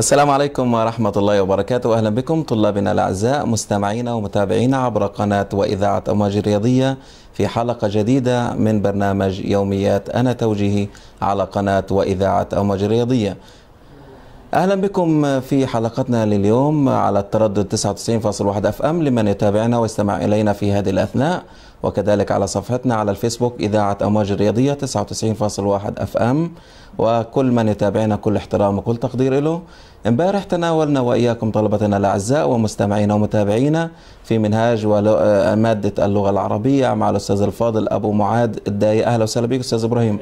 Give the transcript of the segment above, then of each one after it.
السلام عليكم ورحمة الله وبركاته أهلا بكم طلابنا الأعزاء مستمعينا ومتابعينا عبر قناة وإذاعة أمواج الرياضية في حلقة جديدة من برنامج يوميات أنا توجيهي على قناة وإذاعة أمواج الرياضية اهلا بكم في حلقتنا لليوم على التردد 99.1 اف ام لمن يتابعنا ويستمع الينا في هذه الاثناء وكذلك على صفحتنا على الفيسبوك إذاعة أمواج الرياضية 99.1 اف ام وكل من يتابعنا كل احترام وكل تقدير له امبارح تناولنا وإياكم طلبتنا الأعزاء ومستمعينا ومتابعينا في منهاج ومادة آه، اللغة العربية مع الأستاذ الفاضل أبو معاد الداي أهلا وسهلا بك أستاذ إبراهيم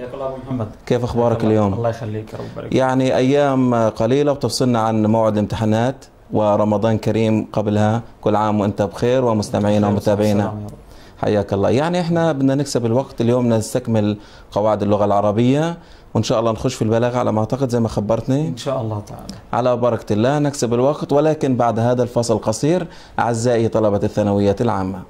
محمد كيف أخبارك اليوم؟ الله يخليك رب بارك. يعني أيام قليلة وتفصلنا عن موعد الامتحانات ورمضان كريم قبلها كل عام وانت بخير ومستمعينا ومتابعينا حياك الله يعني احنا بدنا نكسب الوقت اليوم نستكمل قواعد اللغه العربيه وان شاء الله نخش في البلاغه على ما اعتقد زي ما خبرتني ان شاء الله تعالى على بركه الله نكسب الوقت ولكن بعد هذا الفصل القصير اعزائي طلبه الثانويات العامه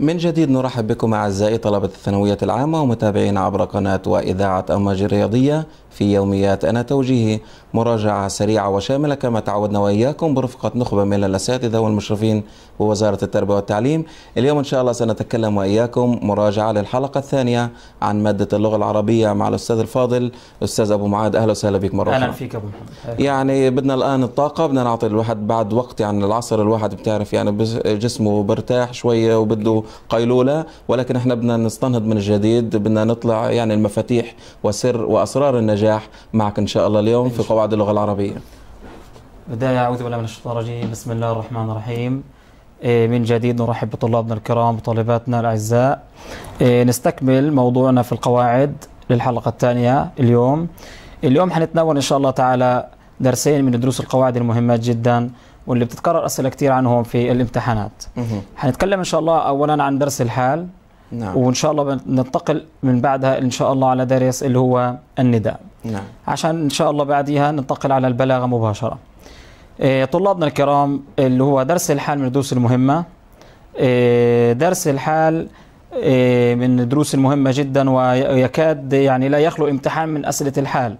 من جديد نرحب بكم أعزائي طلبة الثانوية العامة ومتابعين عبر قناة وإذاعة أمواج الرياضية في يوميات أنا توجيهي مراجعة سريعة وشاملة كما تعودنا وإياكم برفقة نخبة من الأساتذة والمشرفين بوزارة التربية والتعليم اليوم إن شاء الله سنتكلم وإياكم مراجعة للحلقة الثانية عن مادة اللغة العربية مع الأستاذ الفاضل الأستاذ أبو معاد أهلا وسهلا بك مرة أهلا فيك أبو محمد يعني بدنا الآن الطاقة بدنا نعطي الواحد بعد وقت يعني العصر الواحد بتعرف يعني جسمه برتاح شوية وبده قيلولة ولكن احنا بدنا نستنهض من الجديد بدنا نطلع يعني المفاتيح وسر وأسرار النجاح النجاح معك إن شاء الله اليوم في قواعد اللغة العربية بداية أعوذ بالله من الشيطان الرجيم بسم الله الرحمن الرحيم إيه، من جديد نرحب بطلابنا الكرام وطالباتنا الأعزاء إيه، نستكمل موضوعنا في القواعد للحلقة الثانية اليوم اليوم حنتناول إن شاء الله تعالى درسين من دروس القواعد المهمات جدا واللي بتتكرر أسئلة كثير عنهم في الامتحانات حنتكلم إن شاء الله أولا عن درس الحال نعم. وان شاء الله ننتقل من بعدها ان شاء الله على دارس اللي هو النداء نعم. عشان ان شاء الله بعديها ننتقل على البلاغه مباشره إيه، طلابنا الكرام اللي هو درس الحال من الدروس المهمه إيه، درس الحال إيه، من الدروس المهمه جدا ويكاد يعني لا يخلو امتحان من اسئله الحال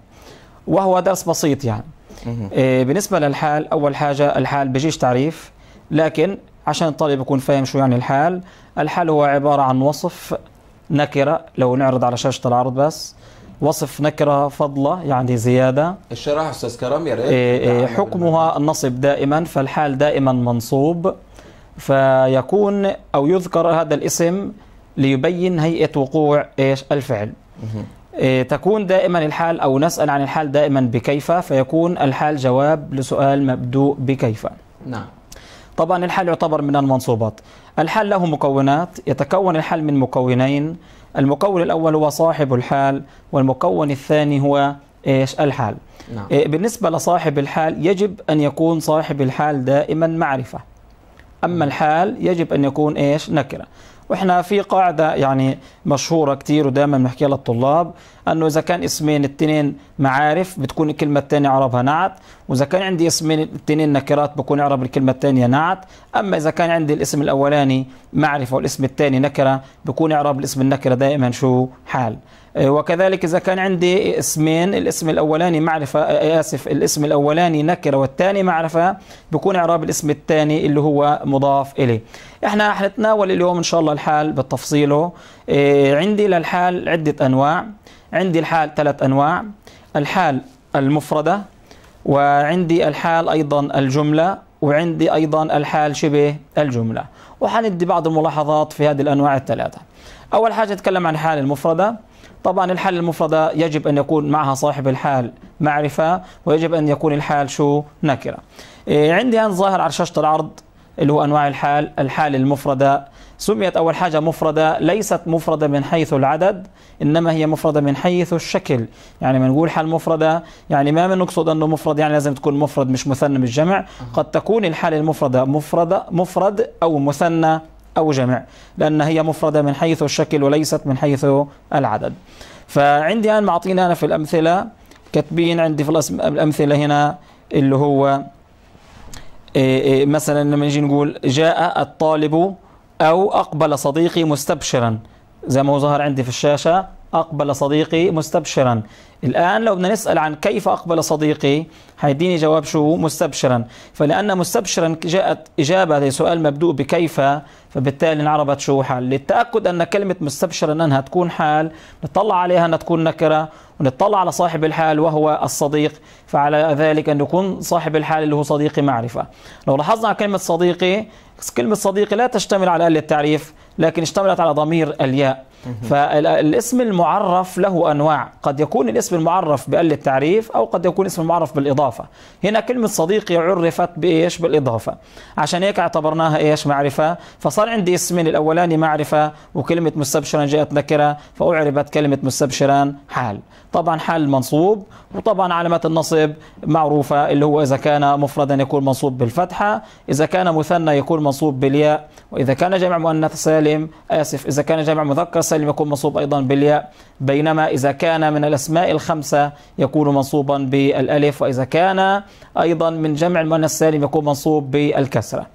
وهو درس بسيط يعني بالنسبه للحال اول حاجه الحال بيجيش تعريف لكن عشان الطالب يكون فاهم شو يعني الحال الحال هو عبارة عن وصف نكرة لو نعرض على شاشة العرض بس وصف نكرة فضلة يعني زيادة الشرح أستاذ كرم يا ريت إيه, إيه، حكمها النصب دائما فالحال دائما منصوب فيكون أو يذكر هذا الاسم ليبين هيئة وقوع إيش الفعل إيه تكون دائما الحال أو نسأل عن الحال دائما بكيف فيكون الحال جواب لسؤال مبدوء بكيف نعم طبعا الحل يعتبر من المنصوبات الحل له مكونات يتكون الحل من مكونين المكون الأول هو صاحب الحال والمكون الثاني هو إيش الحال نعم. إيه، بالنسبة لصاحب الحال يجب أن يكون صاحب الحال دائما معرفة أما نعم. الحال يجب أن يكون إيش نكرة واحنا في قاعده يعني مشهوره كتير ودايما بنحكيها للطلاب انه اذا كان اسمين التنين معارف بتكون الكلمه الثانيه عربها نعت واذا كان عندي اسمين التنين نكرات بكون عرب الكلمه الثانيه نعت اما اذا كان عندي الاسم الاولاني معرفه والاسم الثاني نكره بكون عرب الاسم النكره دائما شو حال إيه، وكذلك إذا كان عندي اسمين الاسم الأولاني معرفة إيه، آسف الاسم الأولاني نكرة والثاني معرفة بكون إعراب الاسم الثاني اللي هو مضاف إليه إحنا حنتناول اليوم إن شاء الله الحال بالتفصيله إيه، عندي للحال عدة أنواع عندي الحال ثلاث أنواع الحال المفردة وعندي الحال أيضا الجملة وعندي أيضا الحال شبه الجملة وحندي بعض الملاحظات في هذه الأنواع الثلاثة أول حاجة أتكلم عن الحال المفردة طبعا الحال المفردة يجب أن يكون معها صاحب الحال معرفة ويجب أن يكون الحال شو نكرة إيه، عندي أن ظاهر على شاشة العرض اللي هو أنواع الحال الحال المفردة سميت أول حاجة مفردة ليست مفردة من حيث العدد إنما هي مفردة من حيث الشكل يعني ما نقول حال مفردة يعني ما من نقصد أنه مفرد يعني لازم تكون مفرد مش مثنى بالجمع قد تكون الحال المفردة مفردة مفرد أو مثنى أو جمع لأن هي مفردة من حيث الشكل وليست من حيث العدد فعندي الآن معطينا أنا في الأمثلة كاتبين عندي في الأمثلة هنا اللي هو إيه، إيه، مثلا لما نجي نقول جاء الطالب أو أقبل صديقي مستبشرا زي ما هو ظهر عندي في الشاشة أقبل صديقي مستبشرا الآن لو بدنا نسأل عن كيف أقبل صديقي هيديني جواب شو مستبشرا فلأن مستبشرا جاءت إجابة لسؤال مبدوء بكيف فبالتالي انعربت شو حال للتأكد أن كلمة مستبشرا أنها تكون حال نطلع عليها أنها تكون نكرة ونطلع على صاحب الحال وهو الصديق فعلى ذلك أن يكون صاحب الحال اللي هو صديقي معرفة لو لاحظنا كلمة صديقي كلمة صديقي لا تشتمل على التعريف لكن اشتملت على ضمير الياء فالاسم المعرف له أنواع قد يكون الاسم المعرف بقل التعريف أو قد يكون اسم المعرف بالإضافة هنا كلمة صديقي عرفت بإيش بالإضافة عشان هيك اعتبرناها إيش معرفة فصار عندي اسمين الأولاني معرفة وكلمة مستبشرا جاءت نكرة فأعربت كلمة مستبشرا حال طبعا حال منصوب وطبعا علامة النصب معروفة اللي هو إذا كان مفردا يكون منصوب بالفتحة إذا كان مثنى يكون منصوب بالياء وإذا كان جمع مؤنث سالم آسف إذا كان جمع مذكر سالم سالم يكون منصوب أيضا بالياء بينما إذا كان من الأسماء الخمسة يكون منصوبا بالألف وإذا كان أيضا من جمع المؤنث السالم يكون منصوب بالكسرة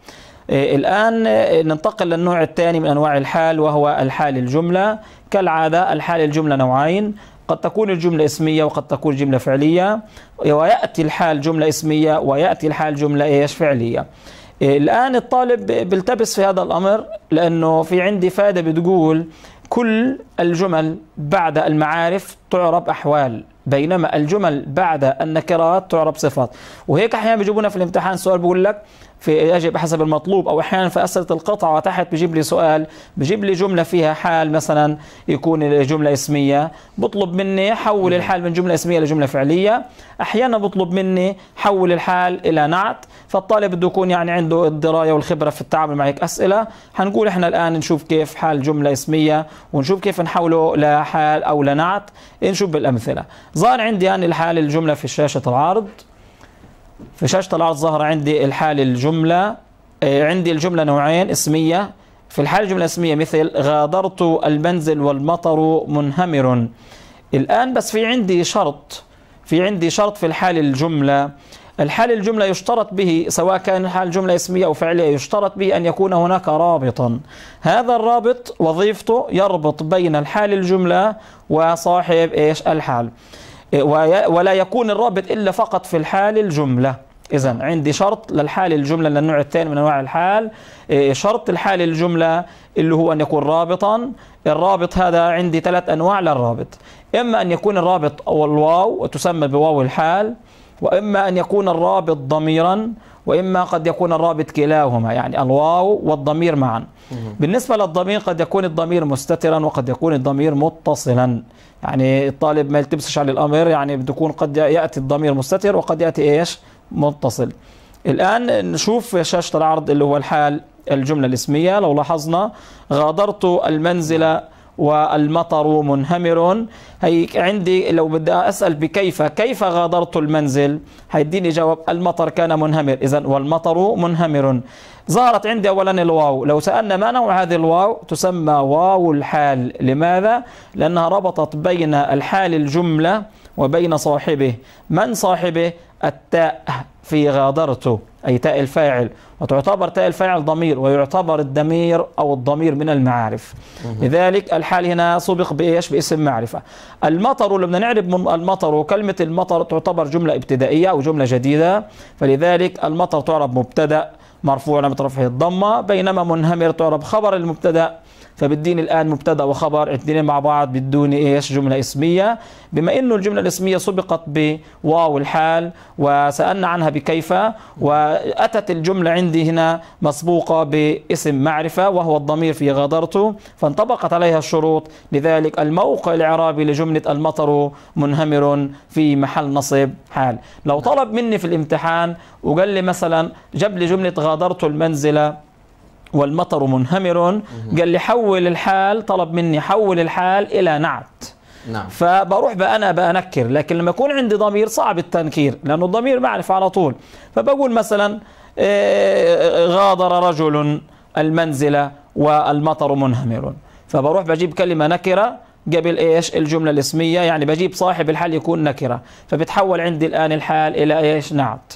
إيه، الآن ننتقل للنوع الثاني من أنواع الحال وهو الحال الجملة كالعادة الحال الجملة نوعين قد تكون الجملة اسمية وقد تكون جملة فعلية ويأتي الحال جملة اسمية ويأتي الحال جملة ايش فعلية إيه، الآن الطالب بيلتبس في هذا الأمر لأنه في عندي فائدة بتقول كل الجمل بعد المعارف تعرب أحوال بينما الجمل بعد النكرات تعرب صفات وهيك أحيانا بيجيبونا في الامتحان سؤال بيقول لك في اجب حسب المطلوب او احيانا في اسئله القطعه تحت بجيب لي سؤال بجيب لي جمله فيها حال مثلا يكون جمله اسميه بطلب مني حول نعم. الحال من جمله اسميه لجمله فعليه احيانا بطلب مني حول الحال الى نعت فالطالب بده يكون يعني عنده الدرايه والخبره في التعامل مع هيك اسئله حنقول احنا الان نشوف كيف حال جمله اسميه ونشوف كيف نحوله لحال او لنعت نشوف بالامثله ظهر عندي يعني الحال الجمله في شاشه العرض في شاشة العرض ظهر عندي الحال الجملة آه، عندي الجملة نوعين اسمية في الحال الجملة اسمية مثل غادرت المنزل والمطر منهمر الآن بس في عندي شرط في عندي شرط في الحال الجملة الحال الجملة يشترط به سواء كان الحال جملة اسمية أو فعلية يشترط به أن يكون هناك رابطا هذا الرابط وظيفته يربط بين الحال الجملة وصاحب إيش الحال ولا يكون الرابط إلا فقط في الحال الجملة إذا عندي شرط للحال الجملة للنوع الثاني من أنواع الحال إيه، شرط الحال الجملة اللي هو أن يكون رابطا الرابط هذا عندي ثلاث أنواع للرابط إما أن يكون الرابط أو الواو وتسمى بواو الحال وإما أن يكون الرابط ضميرا وإما قد يكون الرابط كلاهما يعني الواو والضمير معا بالنسبة للضمير قد يكون الضمير مستترا وقد يكون الضمير متصلا يعني الطالب ما يلتبسش على الأمر يعني بتكون قد يأتي الضمير مستتر وقد يأتي إيش متصل الآن نشوف في شاشة العرض اللي هو الحال الجملة الاسمية لو لاحظنا غادرت المنزل والمطر منهمر هي عندي لو بدي أسأل بكيف كيف غادرت المنزل هيديني جواب المطر كان منهمر إذا والمطر منهمر ظهرت عندي أولا الواو لو سألنا ما نوع هذه الواو تسمى واو الحال لماذا؟ لأنها ربطت بين الحال الجملة وبين صاحبه من صاحبه؟ التاء في غادرته أي تاء الفاعل وتعتبر تاء الفاعل ضمير ويعتبر الضمير أو الضمير من المعارف لذلك الحال هنا سبق بإيش باسم معرفة المطر لما بدنا نعرف من المطر وكلمة المطر تعتبر جملة ابتدائية أو جملة جديدة فلذلك المطر تعرب مبتدأ مرفوع لما ترفعه الضمة بينما منهمر تعرب خبر المبتدأ فبدين الآن مبتدأ وخبر الاثنين مع بعض بدون إيش جملة اسمية بما أنه الجملة الاسمية سبقت بواو الحال وسألنا عنها بكيف وأتت الجملة عندي هنا مسبوقة باسم معرفة وهو الضمير في غادرته فانطبقت عليها الشروط لذلك الموقع الإعرابي لجملة المطر منهمر في محل نصب حال لو طلب مني في الامتحان وقال لي مثلا جاب لي جملة غادرت المنزل والمطر منهمر قال لي حول الحال طلب مني حول الحال إلى نعت نعم. فبروح بقى أنا بأنكر لكن لما يكون عندي ضمير صعب التنكير لأنه الضمير معرفة على طول فبقول مثلا آه، غادر رجل المنزل والمطر منهمر فبروح بجيب كلمة نكرة قبل إيش الجملة الاسمية يعني بجيب صاحب الحال يكون نكرة فبتحول عندي الآن الحال إلى إيش نعت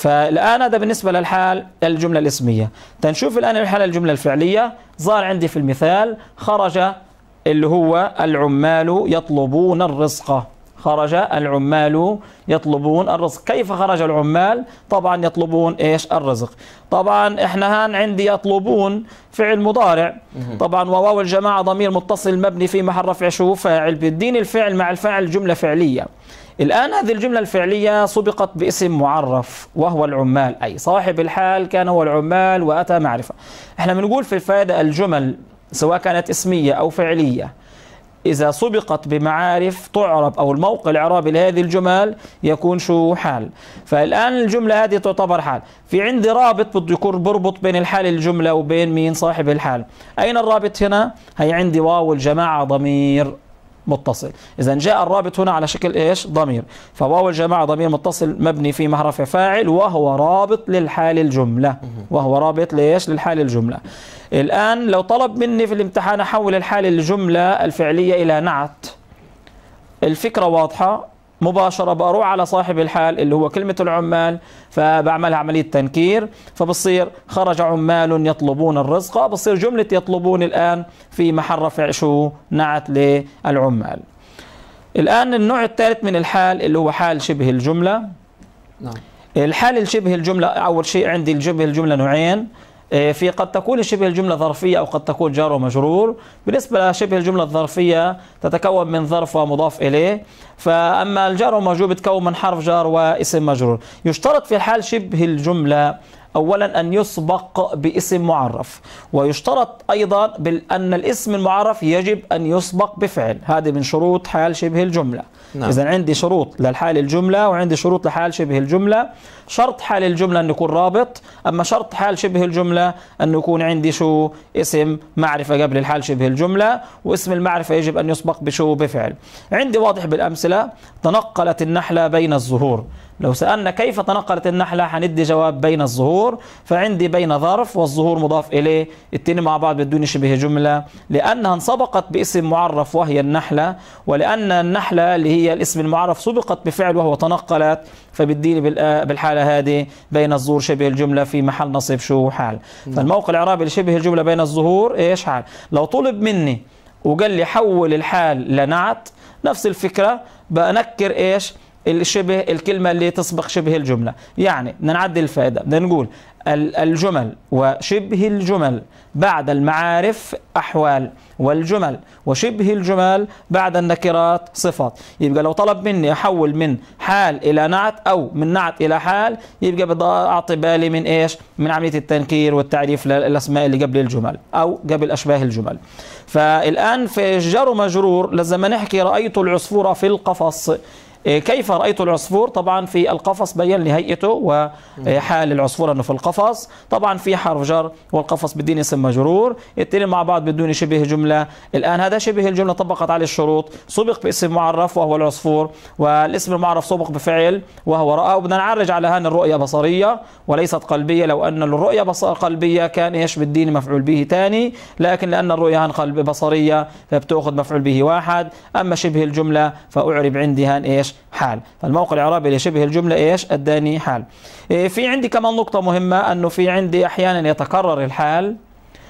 فالآن هذا بالنسبة للحال الجملة الاسمية تنشوف الآن الحال الجملة الفعلية ظهر عندي في المثال خرج اللي هو العمال يطلبون الرزق خرج العمال يطلبون الرزق كيف خرج العمال طبعا يطلبون ايش الرزق طبعا احنا هان عندي يطلبون فعل مضارع طبعا وواو الجماعه ضمير متصل مبني في محل رفع شو فاعل بيديني الفعل مع الفاعل جمله فعليه الآن هذه الجملة الفعلية سبقت باسم معرف وهو العمال أي صاحب الحال كان هو العمال وأتى معرفة احنا بنقول في الفائدة الجمل سواء كانت اسمية أو فعلية إذا سبقت بمعارف تعرب أو الموقع الإعرابي لهذه الجمل يكون شو حال فالآن الجملة هذه تعتبر حال في عندي رابط بده يكون بربط بين الحال الجملة وبين مين صاحب الحال أين الرابط هنا؟ هي عندي واو الجماعة ضمير متصل إذا جاء الرابط هنا على شكل إيش ضمير فواو الجماعة ضمير متصل مبني في مهرف فاعل وهو رابط للحال الجملة وهو رابط ليش للحال الجملة الآن لو طلب مني في الامتحان أحول الحال الجملة الفعلية إلى نعت الفكرة واضحة مباشره بروح على صاحب الحال اللي هو كلمه العمال فبعملها عمليه تنكير فبصير خرج عمال يطلبون الرزق بصير جمله يطلبون الان في محل رفع شو نعت للعمال الان النوع الثالث من الحال اللي هو حال شبه الجمله نعم الحال الشبه الجمله اول شيء عندي الشبه الجمله نوعين إيه، في قد تكون شبه الجملة ظرفية أو قد تكون جار ومجرور بالنسبة لشبه الجملة الظرفية تتكون من ظرف ومضاف إليه فأما الجار ومجرور بتكون من حرف جار واسم مجرور يشترط في الحال شبه الجملة أولا أن يسبق باسم معرف ويشترط أيضا أن الاسم المعرف يجب أن يسبق بفعل هذه من شروط حال شبه الجملة نعم. إذا عندي شروط للحال الجملة وعندي شروط لحال شبه الجملة شرط حال الجملة أن يكون رابط أما شرط حال شبه الجملة أن يكون عندي شو اسم معرفة قبل الحال شبه الجملة واسم المعرفة يجب أن يسبق بشو بفعل عندي واضح بالأمثلة تنقلت النحلة بين الزهور لو سألنا كيف تنقلت النحلة هندي جواب بين الظهور فعندي بين ظرف والظهور مضاف إليه التين مع بعض بدون شبه جملة لأنها انسبقت باسم معرف وهي النحلة ولأن النحلة اللي هي الاسم المعرف سبقت بفعل وهو تنقلت فبتديني آه، بالحالة هذه بين الظهور شبه الجملة في محل نصب شو حال فالموقع الإعرابي لشبه الجملة بين الظهور إيش حال لو طلب مني وقال لي حول الحال لنعت نفس الفكرة بنكر إيش الشبه الكلمة اللي تسبق شبه الجملة يعني بدنا نعدل الفائدة بدنا نقول الجمل وشبه الجمل بعد المعارف أحوال والجمل وشبه الجمل بعد النكرات صفات يبقى لو طلب مني أحول من حال إلى نعت أو من نعت إلى حال يبقى بدي أعطي بالي من إيش من عملية التنكير والتعريف للأسماء اللي قبل الجمل أو قبل أشباه الجمل فالآن في جر ومجرور لازم نحكي رأيت العصفور في القفص إيه، كيف رأيت العصفور طبعا في القفص بين لي هيئته وحال العصفور أنه في القفص طبعا في حرف جر والقفص بدين اسم مجرور التنين مع بعض بدون شبه جملة الآن هذا شبه الجملة طبقت عليه الشروط سبق باسم معرف وهو العصفور والاسم المعرف سبق بفعل وهو رأى وبدنا نعرج على هان الرؤية بصرية وليست قلبية لو أن الرؤية بصر قلبية كان إيش بالدين مفعول به ثاني لكن لأن الرؤية هان قلب بصرية فبتأخذ مفعول به واحد أما شبه الجملة فأعرب عندي هان إيش إيش حال فالموقع العربي لشبه الجملة إيش أداني حال إيه، في عندي كمان نقطة مهمة أنه في عندي أحيانا يتكرر الحال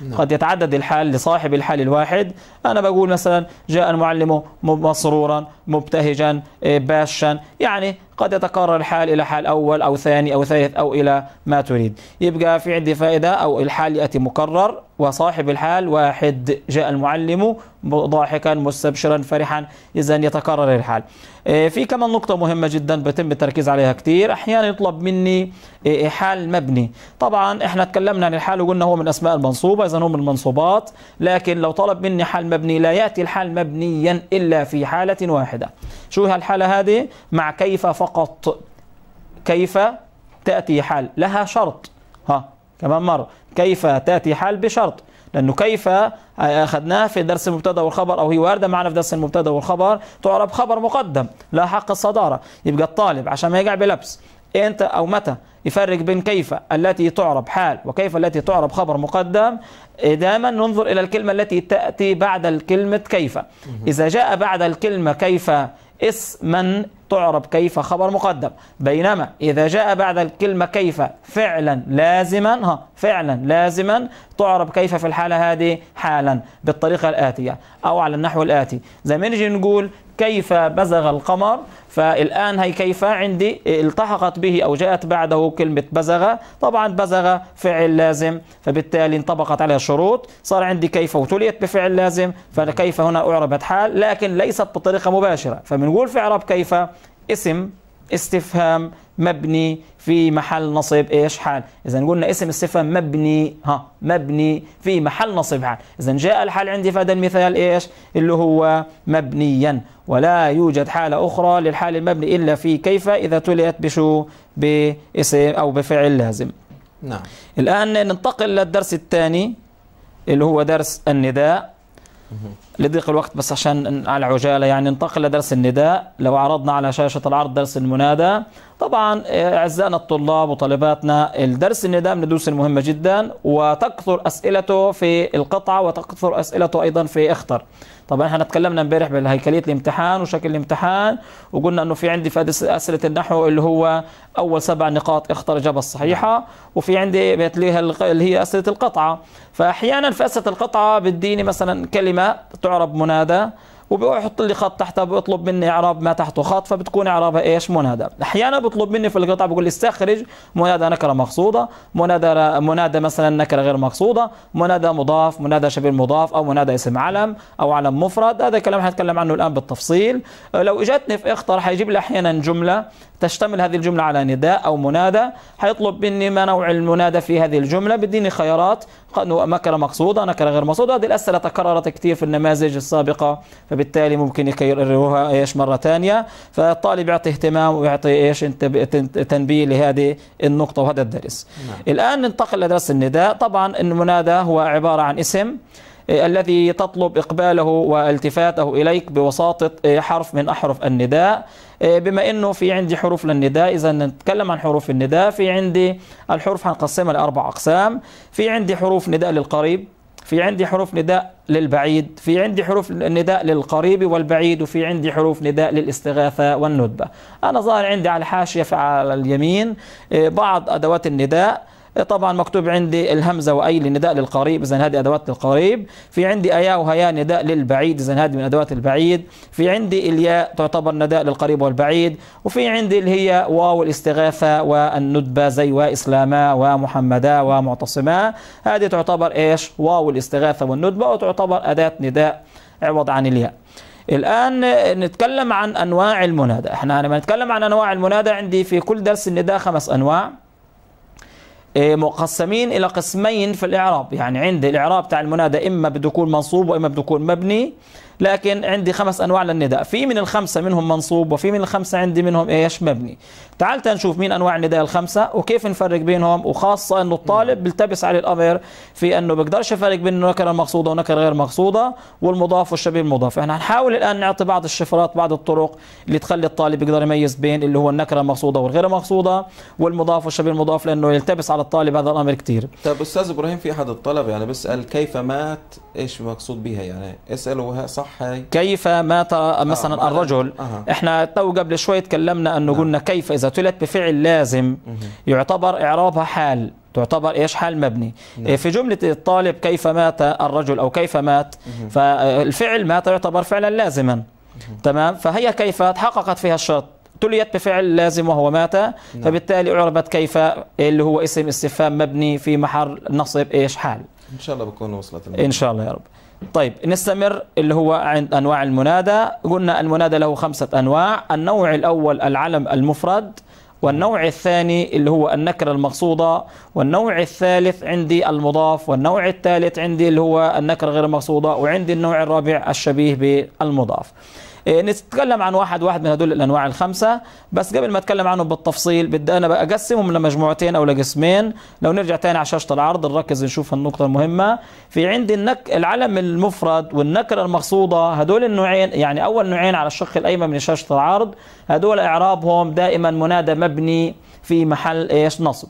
نعم. قد يتعدد الحال لصاحب الحال الواحد أنا بقول مثلا جاء المعلم مسرورا مبتهجا إيه، باشا يعني قد يتكرر الحال إلى حال أول أو ثاني أو ثالث أو إلى ما تريد يبقى في عندي فائدة أو الحال يأتي مكرر وصاحب الحال واحد جاء المعلم ضاحكا مستبشرا فرحا إذا يتكرر الحال إيه، في كمان نقطة مهمة جدا بتم التركيز عليها كتير أحيانا يطلب مني إيه، إيه، حال مبني طبعا احنا تكلمنا عن الحال وقلنا هو من أسماء المنصوبة إذا هو من المنصوبات لكن لو طلب مني حال مبني لا يأتي الحال مبنيا إلا في حالة واحدة شو هالحالة هذه مع كيف فقط كيف تأتي حال لها شرط ها كمان مرة كيف تأتي حال بشرط لأنه كيف أخذناه في درس المبتدا والخبر أو هي واردة معنا في درس المبتدا والخبر تعرب خبر مقدم لا حق الصدارة يبقى الطالب عشان ما يقع بلبس انت او متى يفرق بين كيف التي تعرب حال وكيف التي تعرب خبر مقدم دائما ننظر الى الكلمه التي تاتي بعد الكلمه كيف اذا جاء بعد الكلمه كيف اسما تعرب كيف خبر مقدم بينما إذا جاء بعد الكلمة كيف فعلا لازما ها فعلا لازما تعرب كيف في الحالة هذه حالا بالطريقة الآتية أو على النحو الآتي زي ما نجي نقول كيف بزغ القمر فالآن هي كيف عندي التحقت به أو جاءت بعده كلمة بزغ طبعا بزغ فعل لازم فبالتالي انطبقت عليها الشروط صار عندي كيف وتليت بفعل لازم فكيف هنا أعربت حال لكن ليست بطريقة مباشرة فبنقول في عرب كيف اسم استفهام مبني في محل نصب ايش حال اذا قلنا اسم استفهام مبني ها مبني في محل نصب حال اذا جاء الحال عندي في هذا المثال ايش اللي هو مبنيا ولا يوجد حالة أخرى للحال المبني إلا في كيف إذا تليت بشو باسم أو بفعل لازم نعم الآن ننتقل للدرس الثاني اللي هو درس النداء لضيق الوقت بس عشان على العجالة يعني ننتقل لدرس النداء لو عرضنا على شاشة العرض درس المنادى طبعا آه، أعزائنا الطلاب وطالباتنا الدرس النداء من الدروس المهمة جدا وتكثر أسئلته في القطعة وتكثر أسئلته أيضا في اختر طبعا احنا تكلمنا امبارح بالهيكليه الامتحان وشكل الامتحان وقلنا انه في عندي في اسئله النحو اللي هو اول سبع نقاط اختر الاجابه الصحيحه وفي عندي اللي هي اسئله القطعه فاحيانا في اسئله القطعه بديني مثلا كلمه تعرب منادى وبيحط لي خط تحتها بيطلب مني اعراب ما تحته خط فبتكون اعرابها ايش منادى احيانا بيطلب مني في القطع بقول استخرج منادى نكره مقصوده منادى منادى مثلا نكره غير مقصوده منادى مضاف منادى شبيه مضاف او منادى اسم علم او علم مفرد هذا كلام حنتكلم عنه الان بالتفصيل لو اجتني في اخطر حيجيب لي احيانا جمله تشتمل هذه الجملة على نداء أو منادى حيطلب مني ما نوع المنادى في هذه الجملة بديني خيارات نكرة مقصودة نكرة غير مقصودة هذه الأسئلة تكررت كثير في النماذج السابقة فبالتالي ممكن يكرروها إيش مرة ثانية فالطالب يعطي اهتمام ويعطي إيش تنبيه لهذه النقطة وهذا الدرس نعم. الآن ننتقل لدرس النداء طبعا المنادى هو عبارة عن اسم إيه، الذي تطلب إقباله والتفاته إليك بوساطة إيه، حرف من أحرف النداء إيه، بما انه في عندي حروف للنداء اذا نتكلم عن حروف النداء في عندي الحروف هنقسمها لاربع اقسام في عندي حروف نداء للقريب في عندي حروف نداء للبعيد في عندي حروف نداء للقريب والبعيد وفي عندي حروف نداء للاستغاثة والندبة أنا ظاهر عندي على الحاشية على اليمين إيه، بعض أدوات النداء إيه، طبعا مكتوب عندي الهمزة وأي للنداء للقريب إذا هذه أدوات للقريب في عندي أيا وهيا نداء للبعيد إذا هذه من أدوات البعيد في عندي الياء تعتبر نداء للقريب والبعيد وفي عندي اللي هي واو الاستغاثة والندبة زي وإسلاما ومحمدا ومعتصما هذه تعتبر إيش واو الاستغاثة والندبة وتعتبر أداة نداء عوض عن الياء الآن نتكلم عن أنواع المنادى احنا لما نتكلم عن أنواع المنادى عندي في كل درس النداء خمس أنواع إيه، مقسمين إلى قسمين في الإعراب يعني عند الإعراب تاع المنادى إما بده يكون منصوب وإما بده يكون مبني لكن عندي خمس انواع للنداء في من الخمسه منهم منصوب وفي من الخمسه عندي منهم ايش مبني تعال نشوف مين انواع النداء الخمسه وكيف نفرق بينهم وخاصه انه الطالب بيلتبس عليه الامر في انه بقدرش يفرق بين النكره المقصوده ونكره غير مقصوده والمضاف والشبيه المضاف احنا هنحاول الان نعطي بعض الشفرات بعض الطرق اللي تخلي الطالب يقدر يميز بين اللي هو النكره المقصوده والغير مقصوده والمضاف والشبيه المضاف لانه يلتبس على الطالب هذا الامر كثير طيب استاذ ابراهيم في احد الطلبه يعني بيسال كيف مات ايش مقصود بها يعني اساله صح كيف مات مثلا آه، الرجل احنا تو قبل شوي تكلمنا انه قلنا نعم. كيف اذا تلت بفعل لازم يعتبر اعرابها حال تعتبر ايش حال مبني نعم. في جمله الطالب كيف مات الرجل او كيف مات فالفعل مات يعتبر فعلا لازما تمام فهي كيف تحققت فيها الشرط تليت بفعل لازم وهو مات نعم. فبالتالي عربت كيف اللي هو اسم استفهام مبني في محل نصب ايش حال ان شاء الله بكون وصلت المبنى. ان شاء الله يا رب طيب نستمر اللي هو عند أنواع المنادى قلنا المنادى له خمسة أنواع النوع الأول العلم المفرد والنوع الثاني اللي هو النكرة المقصودة والنوع الثالث عندي المضاف والنوع الثالث عندي اللي هو النكرة غير المقصودة وعندي النوع الرابع الشبيه بالمضاف إيه، نتكلم عن واحد واحد من هدول الانواع الخمسه بس قبل ما اتكلم عنه بالتفصيل بدي انا اقسمهم لمجموعتين او لقسمين لو نرجع تاني على شاشه العرض نركز نشوف النقطه المهمه في عندي النك العلم المفرد والنكره المقصوده هدول النوعين يعني اول نوعين على الشق الايمن من شاشه العرض هدول اعرابهم دائما منادى مبني في محل ايش نصب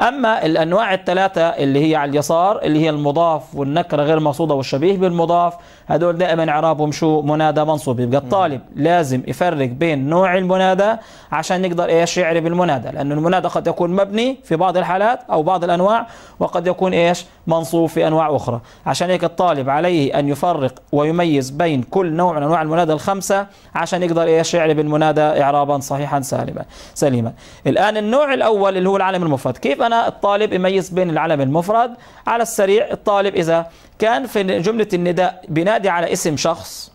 أما الأنواع الثلاثة اللي هي على اليسار اللي هي المضاف والنكرة غير مقصودة والشبيه بالمضاف هدول دائما إعرابهم شو منادى منصوب يبقى الطالب لازم يفرق بين نوع المنادى عشان يقدر إيش يعرف المنادى لأن المنادى قد يكون مبني في بعض الحالات أو بعض الأنواع وقد يكون إيش منصوب في أنواع أخرى عشان هيك الطالب عليه أن يفرق ويميز بين كل نوع من أنواع المنادى الخمسة عشان يقدر إيش يعرف المنادى إعرابا صحيحا سالما سليما الآن النوع الأول اللي هو العالم المفرد كيف أنا الطالب يميز بين العلم المفرد على السريع الطالب إذا كان في جملة النداء بينادي على اسم شخص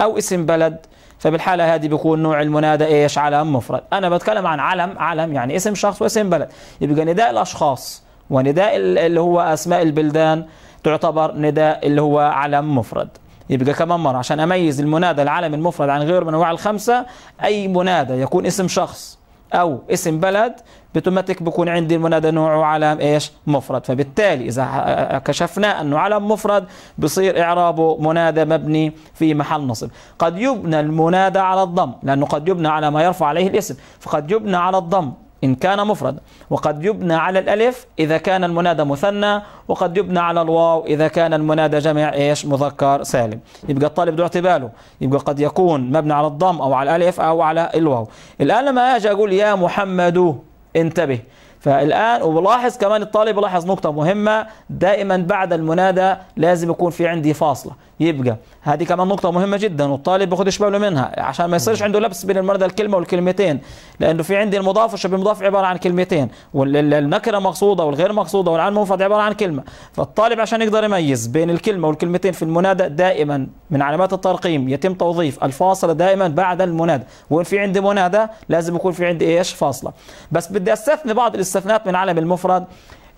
أو اسم بلد فبالحالة هذه بيكون نوع المنادى إيش علم مفرد أنا بتكلم عن علم علم يعني اسم شخص واسم بلد يبقى نداء الأشخاص ونداء اللي هو أسماء البلدان تعتبر نداء اللي هو علم مفرد يبقى كمان مرة عشان أميز المنادى العلم المفرد عن غير من أنواع الخمسة أي منادى يكون اسم شخص أو اسم بلد بتوماتيك بكون عندي المنادى نوعه علم إيش مفرد فبالتالي إذا كشفنا أنه علم مفرد بصير إعرابه منادى مبني في محل نصب قد يبنى المنادى على الضم لأنه قد يبنى على ما يرفع عليه الاسم فقد يبنى على الضم إن كان مفرد وقد يبنى على الألف إذا كان المنادى مثنى وقد يبنى على الواو إذا كان المنادى جمع إيش مذكر سالم يبقى الطالب دعت باله يبقى قد يكون مبنى على الضم أو على الألف أو على الواو الآن لما أجي أقول يا محمد انتبه فالآن وبلاحظ كمان الطالب يلاحظ نقطة مهمة دائما بعد المنادى لازم يكون في عندي فاصلة يبقى هذه كمان نقطة مهمة جدا والطالب بياخدش باله منها عشان ما يصيرش عنده لبس بين المنادى الكلمة والكلمتين لأنه في عندي المضاف والشبه المضاف عبارة عن كلمتين والنكرة مقصودة والغير مقصودة والعام المنفرد عبارة عن كلمة فالطالب عشان يقدر يميز بين الكلمة والكلمتين في المنادى دائما من علامات الترقيم يتم توظيف الفاصلة دائما بعد المنادى وإن في عندي منادى لازم يكون في عندي إيش فاصلة بس بدي أستثني بعض الاستثناءات المستثنات من عالم المفرد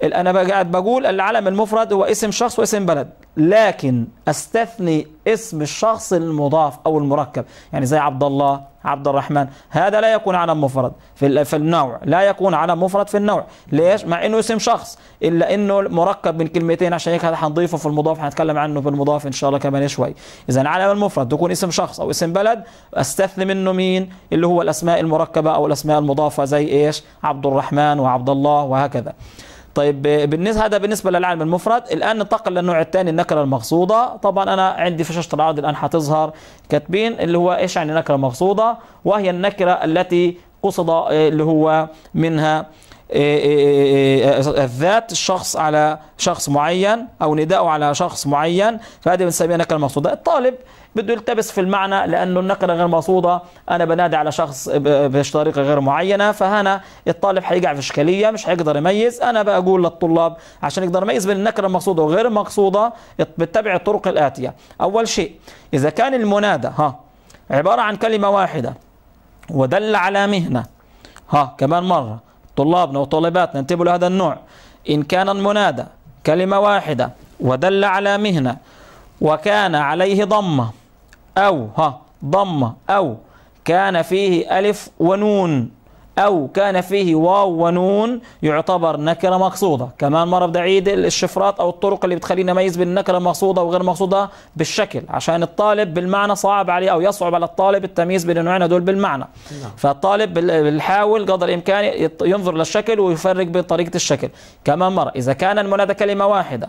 انا قاعد بقول العلم المفرد هو اسم شخص واسم بلد لكن استثني اسم الشخص المضاف او المركب يعني زي عبد الله عبد الرحمن هذا لا يكون علم مفرد في في النوع لا يكون علم مفرد في النوع ليش مع انه اسم شخص الا انه مركب من كلمتين عشان هيك هذا حنضيفه في المضاف حنتكلم عنه في المضاف ان شاء الله كمان شوي اذا علم المفرد تكون اسم شخص او اسم بلد استثني منه مين اللي هو الاسماء المركبه او الاسماء المضافه زي ايش عبد الرحمن وعبد الله وهكذا طيب آه، بالنسبه هذا بالنسبه للعلم المفرد الان ننتقل للنوع الثاني النكره المقصوده طبعا انا عندي في شاشه العرض الان حتظهر كاتبين اللي هو ايش يعني نكره مقصوده وهي النكره التي قصد آه، اللي هو منها آه، الذات الشخص على شخص معين او نداءه على شخص معين فهذه بنسميها نكره مقصوده الطالب بده يلتبس في المعنى لأنه النقلة غير مقصودة أنا بنادي على شخص بطريقة غير معينة فهنا الطالب حيقع في إشكالية مش حيقدر يميز أنا بقول للطلاب عشان يقدر يميز بين النقلة المقصودة وغير المقصودة بتبع الطرق الآتية أول شيء إذا كان المنادى ها عبارة عن كلمة واحدة ودل على مهنة ها كمان مرة طلابنا وطالباتنا انتبهوا لهذا النوع إن كان المنادى كلمة واحدة ودل على مهنة وكان عليه ضمة أو ها ضمة أو كان فيه ألف ونون أو كان فيه واو ونون يعتبر نكرة مقصودة كمان مرة بدي أعيد الشفرات أو الطرق اللي بتخلينا نميز بين النكرة المقصودة وغير مقصودة بالشكل عشان الطالب بالمعنى صعب عليه أو يصعب على الطالب التمييز بين النوعين هدول بالمعنى نعم. فالطالب بالحاول قدر الإمكان ينظر للشكل ويفرق بين طريقة الشكل كمان مرة إذا كان المنادى كلمة واحدة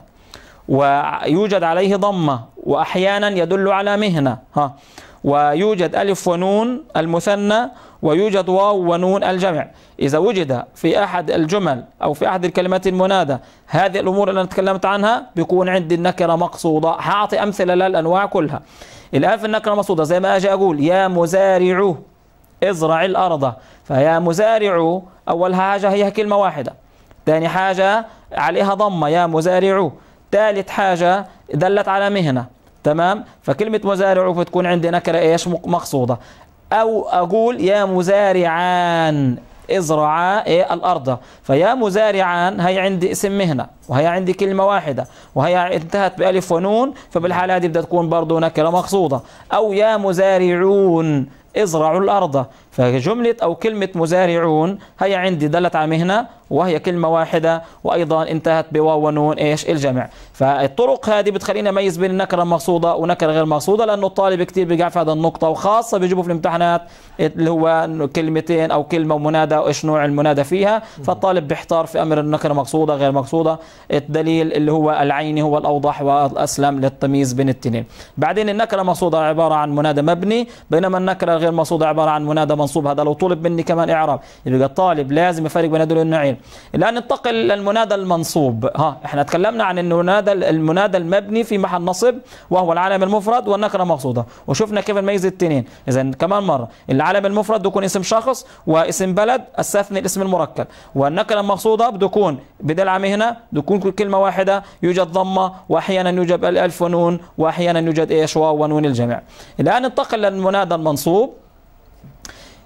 ويوجد عليه ضمة وأحيانا يدل على مهنة ها ويوجد ألف ونون المثنى ويوجد واو ونون الجمع إذا وجد في أحد الجمل أو في أحد الكلمات المنادى هذه الأمور اللي أنا تكلمت عنها بيكون عندي النكرة مقصودة هعطي أمثلة للأنواع كلها الآن في النكرة المقصودة زي ما أجي أقول يا مزارع ازرع الأرض فيا مزارع أول حاجة هي كلمة واحدة ثاني حاجة عليها ضمة يا مزارع ثالث حاجة دلت على مهنة تمام فكلمة مزارع بتكون عندي نكرة إيش مقصودة أو أقول يا مزارعان ازرعا إيه الأرض فيا مزارعان هي عندي اسم مهنة وهي عندي كلمة واحدة وهي انتهت بألف ونون فبالحالة هذه بدها تكون برضه نكرة مقصودة أو يا مزارعون ازرعوا الأرض فجملة أو كلمة مزارعون هي عندي دلت على مهنة وهي كلمة واحدة وأيضا انتهت بواو ونون إيش الجمع فالطرق هذه بتخلينا أميز بين النكرة المقصودة ونكرة غير مقصودة لأنه الطالب كثير بيقع في هذا النقطة وخاصة بيجيبوا في الامتحانات اللي هو كلمتين أو كلمة ومنادى وإيش نوع المنادى فيها فالطالب بيحتار في أمر النكرة مقصودة غير مقصودة الدليل اللي هو العيني هو الأوضح والأسلم للتمييز بين التنين بعدين النكرة المقصودة عبارة عن منادى مبني بينما النكرة غير مقصودة عبارة عن منادى منصوب هذا لو طلب مني كمان اعراب يبقى الطالب لازم يفرق بين هذول النوعين الان ننتقل للمنادى المنصوب ها احنا تكلمنا عن المنادى المنادى المبني في محل نصب وهو العلم المفرد والنكره المقصوده وشفنا كيف نميز التنين اذا كمان مره العلم المفرد بده يكون اسم شخص واسم بلد استثني الاسم المركب والنكره المقصوده بده يكون بدل عمي هنا بده يكون كلمه واحده يوجد ضمه واحيانا يوجد الالف ونون واحيانا يوجد ايش واو ونون الجمع الان ننتقل للمنادى المنصوب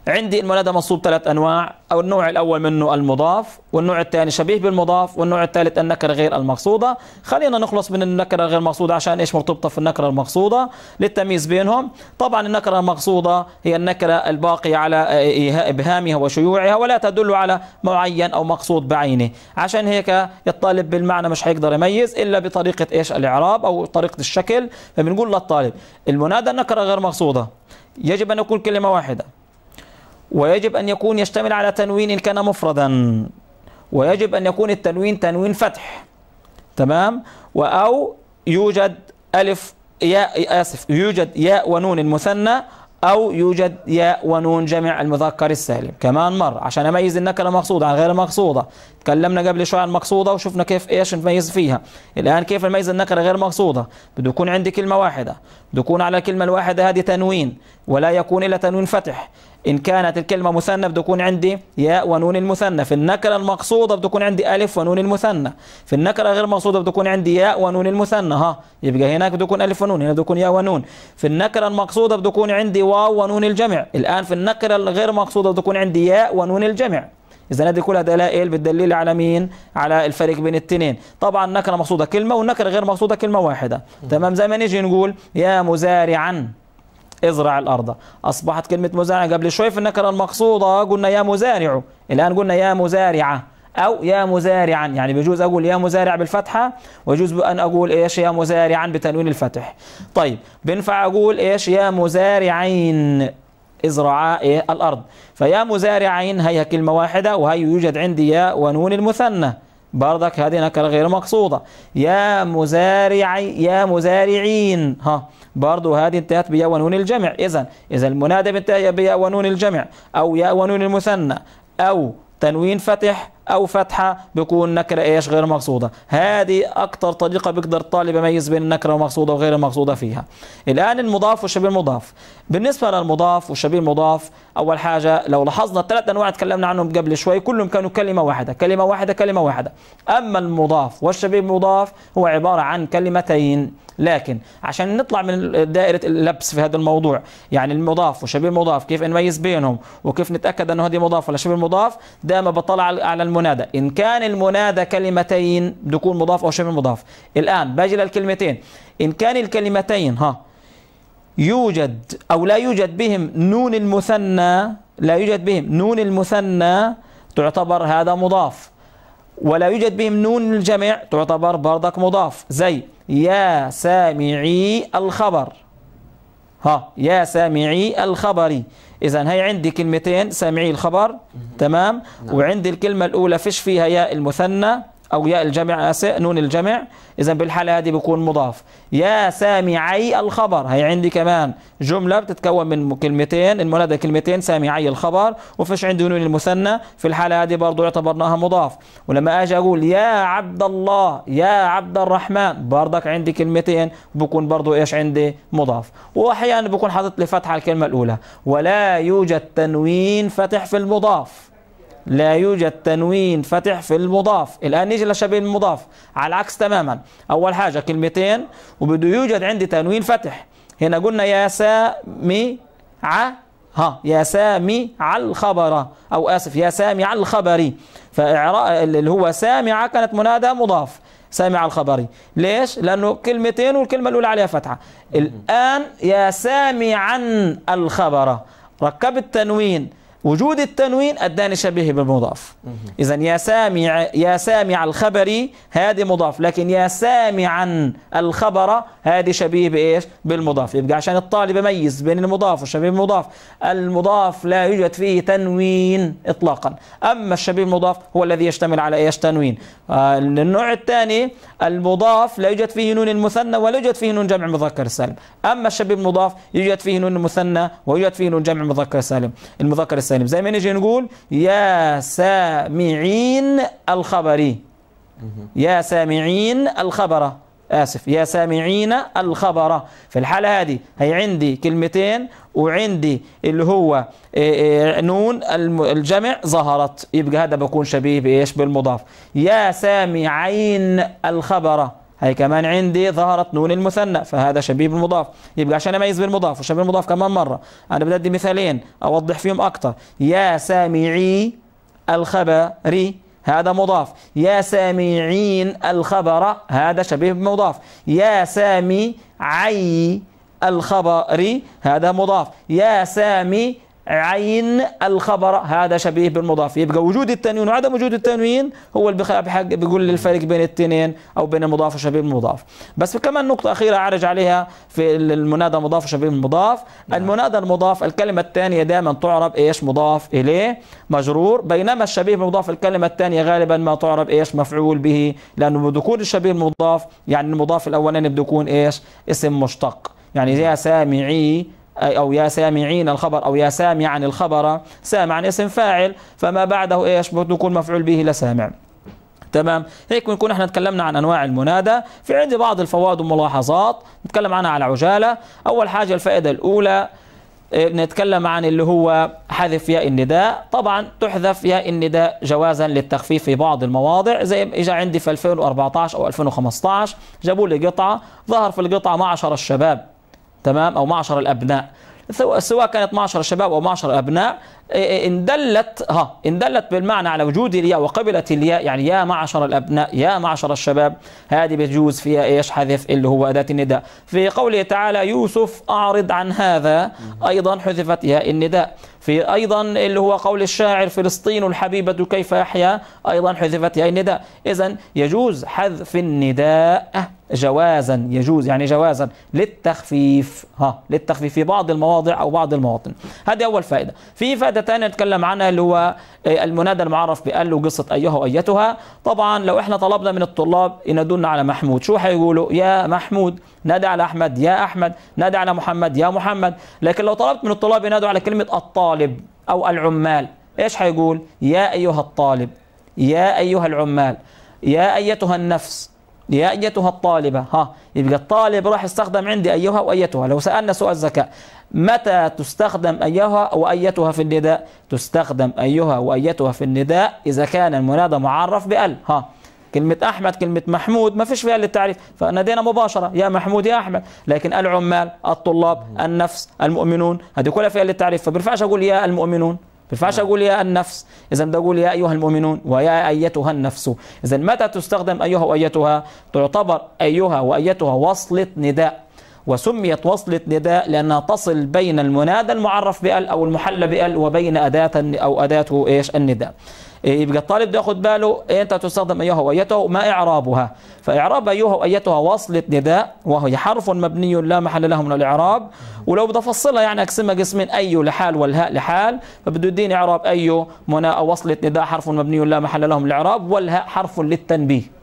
عندي المنادى منصوب ثلاث أنواع أو النوع الأول منه المضاف والنوع الثاني شبيه بالمضاف والنوع الثالث النكرة غير المقصودة خلينا نخلص من النكرة غير المقصودة عشان إيش مرتبطة في النكرة المقصودة للتمييز بينهم طبعا النكرة المقصودة هي النكرة الباقية على آه، إبهامها وشيوعها ولا تدل على معين أو مقصود بعينه عشان هيك الطالب بالمعنى مش هيقدر يميز إلا بطريقة إيش الإعراب أو طريقة الشكل فبنقول للطالب المنادى النكرة غير مقصودة يجب أن يكون كلمة واحدة ويجب أن يكون يشتمل على تنوين إن كان مفردا ويجب أن يكون التنوين تنوين فتح تمام أو يوجد ألف ياء آسف يوجد ياء ونون المثنى أو يوجد ياء ونون جمع المذكر السالم كمان مرة عشان أميز النكرة مقصودة عن غير مقصودة تكلمنا قبل شوية عن مقصودة وشفنا كيف إيش نميز فيها الآن كيف نميز النكرة غير مقصودة بده يكون عندي كلمة واحدة بده يكون على الكلمة الواحدة هذه تنوين ولا يكون إلا تنوين فتح إن كانت الكلمة مثنى بتكون عندي ياء ونون المثنى في النكرة المقصودة بتكون عندي ألف ونون المثنى في النكرة غير بده بتكون عندي ياء ونون المثنى ها يبقى هناك بتكون ألف ونون هنا بتكون ياء ونون في النكرة المقصودة بتكون عندي واو ونون الجمع الآن في النكرة الغير مقصودة بتكون عندي ياء ونون الجمع إذا هذه كلها دلائل بتدلل على مين؟ على الفرق بين التنين طبعا النكرة مقصودة كلمة والنكرة غير مقصودة كلمة واحدة تمام زي ما نيجي نقول يا مزارعا ازرع الأرض أصبحت كلمة مزارع قبل شوي في النكرة المقصودة قلنا يا مزارع الآن قلنا يا مزارعة أو يا مزارعا يعني بجوز أقول يا مزارع بالفتحة ويجوز أن أقول إيش يا مزارعا بتنوين الفتح طيب بنفع أقول إيش يا مزارعين ازرعا إيه الأرض فيا مزارعين هيها كلمة واحدة وهي يوجد عندي يا ونون المثنى بردك هذه نكرة غير مقصودة يا مزارعي يا مزارعين ها برضو هذه انتهت بياء ونون الجمع إذا إذا المنادى انتهى بياء ونون الجمع أو ياء ونون المثنى أو تنوين فتح او فتحه بيكون نكره ايش غير مقصوده هذه اكتر طريقه بيقدر الطالب يميز بين النكره المقصوده وغير المقصوده فيها الان المضاف والشبيه المضاف بالنسبه للمضاف والشبيه المضاف اول حاجه لو لاحظنا الثلاث انواع تكلمنا عنهم قبل شوي كلهم كانوا كلمه واحده كلمه واحده كلمه واحده اما المضاف والشبيه المضاف هو عباره عن كلمتين لكن عشان نطلع من دائرة اللبس في هذا الموضوع يعني المضاف وشبيه المضاف كيف نميز بينهم وكيف نتأكد أنه هذه مضاف ولا شبيه مضاف دائما بطلع على المنادى إن كان المنادى كلمتين بدكون مضاف أو شبيه مضاف الآن باجي للكلمتين إن كان الكلمتين ها يوجد أو لا يوجد بهم نون المثنى لا يوجد بهم نون المثنى تعتبر هذا مضاف ولا يوجد بهم نون الجمع تعتبر برضك مضاف زي يا سامعي الخبر ها يا سامعي الخبر إذا هي عندي كلمتين سامعي الخبر تمام نعم. وعندي الكلمة الأولى فيش فيها ياء المثنى أو ياء الجمع آه، نون الجمع إذا بالحالة هذه بيكون مضاف يا سامعي الخبر هي عندي كمان جملة بتتكون من كلمتين المنادى كلمتين سامعي الخبر وفيش عندي نون المثنى في الحالة هذه برضو اعتبرناها مضاف ولما أجي أقول يا عبد الله يا عبد الرحمن برضك عندي كلمتين بكون برضو إيش عندي مضاف وأحيانا بكون حاطط لي فتحة الكلمة الأولى ولا يوجد تنوين فتح في المضاف لا يوجد تنوين فتح في المضاف الآن نيجي لشبيه المضاف على العكس تماما أول حاجة كلمتين وبده يوجد عندي تنوين فتح هنا قلنا يا سامي ع ها يا سامي على الخبر أو آسف يا سامي على الخبر فإعراء اللي هو سامع كانت منادى مضاف سامع الخبري ليش لانه كلمتين والكلمه الاولى عليها فتحه الان يا سامعا الخبر ركبت تنوين وجود التنوين أداني شبيه بالمضاف إذا يا سامع يا سامع الخبر هذه مضاف لكن يا سامعا الخبر هذه شبيه بإيش بالمضاف يبقى عشان الطالب يميز بين المضاف والشبيه بالمضاف المضاف لا يوجد فيه تنوين إطلاقا أما الشبيه بالمضاف هو الذي يشتمل على إيش تنوين آه النوع الثاني المضاف لا يوجد فيه نون المثنى ولا يوجد فيه نون جمع مذكر سالم أما الشبيه بالمضاف يوجد فيه نون المثنى ويوجد فيه نون جمع مذكر سالم المذكر السالم السالم زي ما نجي نقول يا سامعين الخبر يا سامعين الخبر آسف يا سامعين الخبر في الحالة هذه هي عندي كلمتين وعندي اللي هو إيه، إيه، نون الجمع ظهرت يبقى هذا بكون شبيه بإيش بالمضاف يا سامعين الخبر أي كمان عندي ظهرت نون المثنى فهذا شبيه بالمضاف يبقى عشان أميز بالمضاف وشبيه بالمضاف كمان مرة أنا بدي مثالين أوضح فيهم أكتر يا سامعي الخبري هذا مضاف يا سامعين الخبر هذا شبيه مضاف يا سامي عي الخبر هذا مضاف يا سامي عين الخبر هذا شبيه بالمضاف يبقى وجود التنوين وعدم وجود التنوين هو اللي بيقول الفرق بين التنين او بين المضاف وشبيه بالمضاف بس في كمان نقطه اخيره اعرج عليها في المنادى المضاف وشبيه بالمضاف نعم. المنادى المضاف الكلمه الثانيه دائما تعرب ايش مضاف اليه مجرور بينما الشبيه بالمضاف الكلمه الثانيه غالبا ما تعرب ايش مفعول به لانه يكون الشبيه المضاف يعني المضاف الاولاني بده يكون ايش اسم مشتق يعني يا سامعي أو يا سامعين الخبر أو يا سامعا الخبر سامعا اسم فاعل فما بعده إيش بتكون مفعول به لسامع تمام هيك بنكون احنا تكلمنا عن انواع المنادى في عندي بعض الفوائد والملاحظات نتكلم عنها على عجاله اول حاجه الفائده الاولى بنتكلم إيه، عن اللي هو حذف ياء النداء طبعا تحذف ياء النداء جوازا للتخفيف في بعض المواضع زي اجى عندي في 2014 او 2015 جابوا لي قطعه ظهر في القطعه معشر الشباب تمام أو معشر الأبناء سواء كانت معشر شباب أو معشر أبناء إن دلت ها إن دلت بالمعنى على وجود الياء وقبلت الياء يعني يا معشر الأبناء يا معشر الشباب هذه بتجوز فيها إيش حذف اللي هو أداة النداء في قوله تعالى يوسف أعرض عن هذا أيضا حذفت ياء النداء في أيضا اللي هو قول الشاعر فلسطين الحبيبة كيف يحيا أيضا حذفت هي النداء إذا يجوز حذف النداء جوازا يجوز يعني جوازا للتخفيف ها للتخفيف في بعض المواضع او بعض المواطن هذه اول فائده في فائده ثانيه نتكلم عنها اللي هو إيه، المنادى المعرف بقال وقصه ايها وايتها طبعا لو احنا طلبنا من الطلاب ينادونا على محمود شو حيقولوا يا محمود نادي على أحمد يا أحمد نادي على محمد يا محمد لكن لو طلبت من الطلاب ينادوا على كلمة الطالب أو العمال إيش هيقول يا أيها الطالب يا أيها العمال يا أيتها النفس يا أيتها الطالبة ها يبقى الطالب راح يستخدم عندي أيها وأيتها لو سألنا سؤال ذكاء متى تستخدم أيها وأيتها في النداء تستخدم أيها وأيتها في النداء إذا كان المنادى معرف بأل ها كلمة أحمد كلمة محمود ما فيش فيها للتعريف فنادينا مباشرة يا محمود يا أحمد لكن العمال الطلاب النفس المؤمنون هذه كلها فيها للتعريف فبرفعش أقول يا المؤمنون بينفعش اقول يا النفس اذا بقول يا ايها المؤمنون ويا ايتها النفس اذا متى تستخدم ايها وايتها تعتبر ايها وايتها وصله نداء وسميت وصلة نداء لأنها تصل بين المنادى المعرف بال أو المحلى بال وبين أداة أو أداة إيش النداء إيه، يبقى الطالب ده ياخد باله أنت تستخدم أيها وأيته ما إعرابها فإعراب أيها وأيتها وصلة نداء وهي حرف مبني لا محل له من الإعراب ولو بدي أفصلها يعني أقسمها قسمين أي لحال والهاء لحال فبده يديني إعراب أي مناء وصلة نداء حرف مبني لا محل له من الإعراب والهاء حرف للتنبيه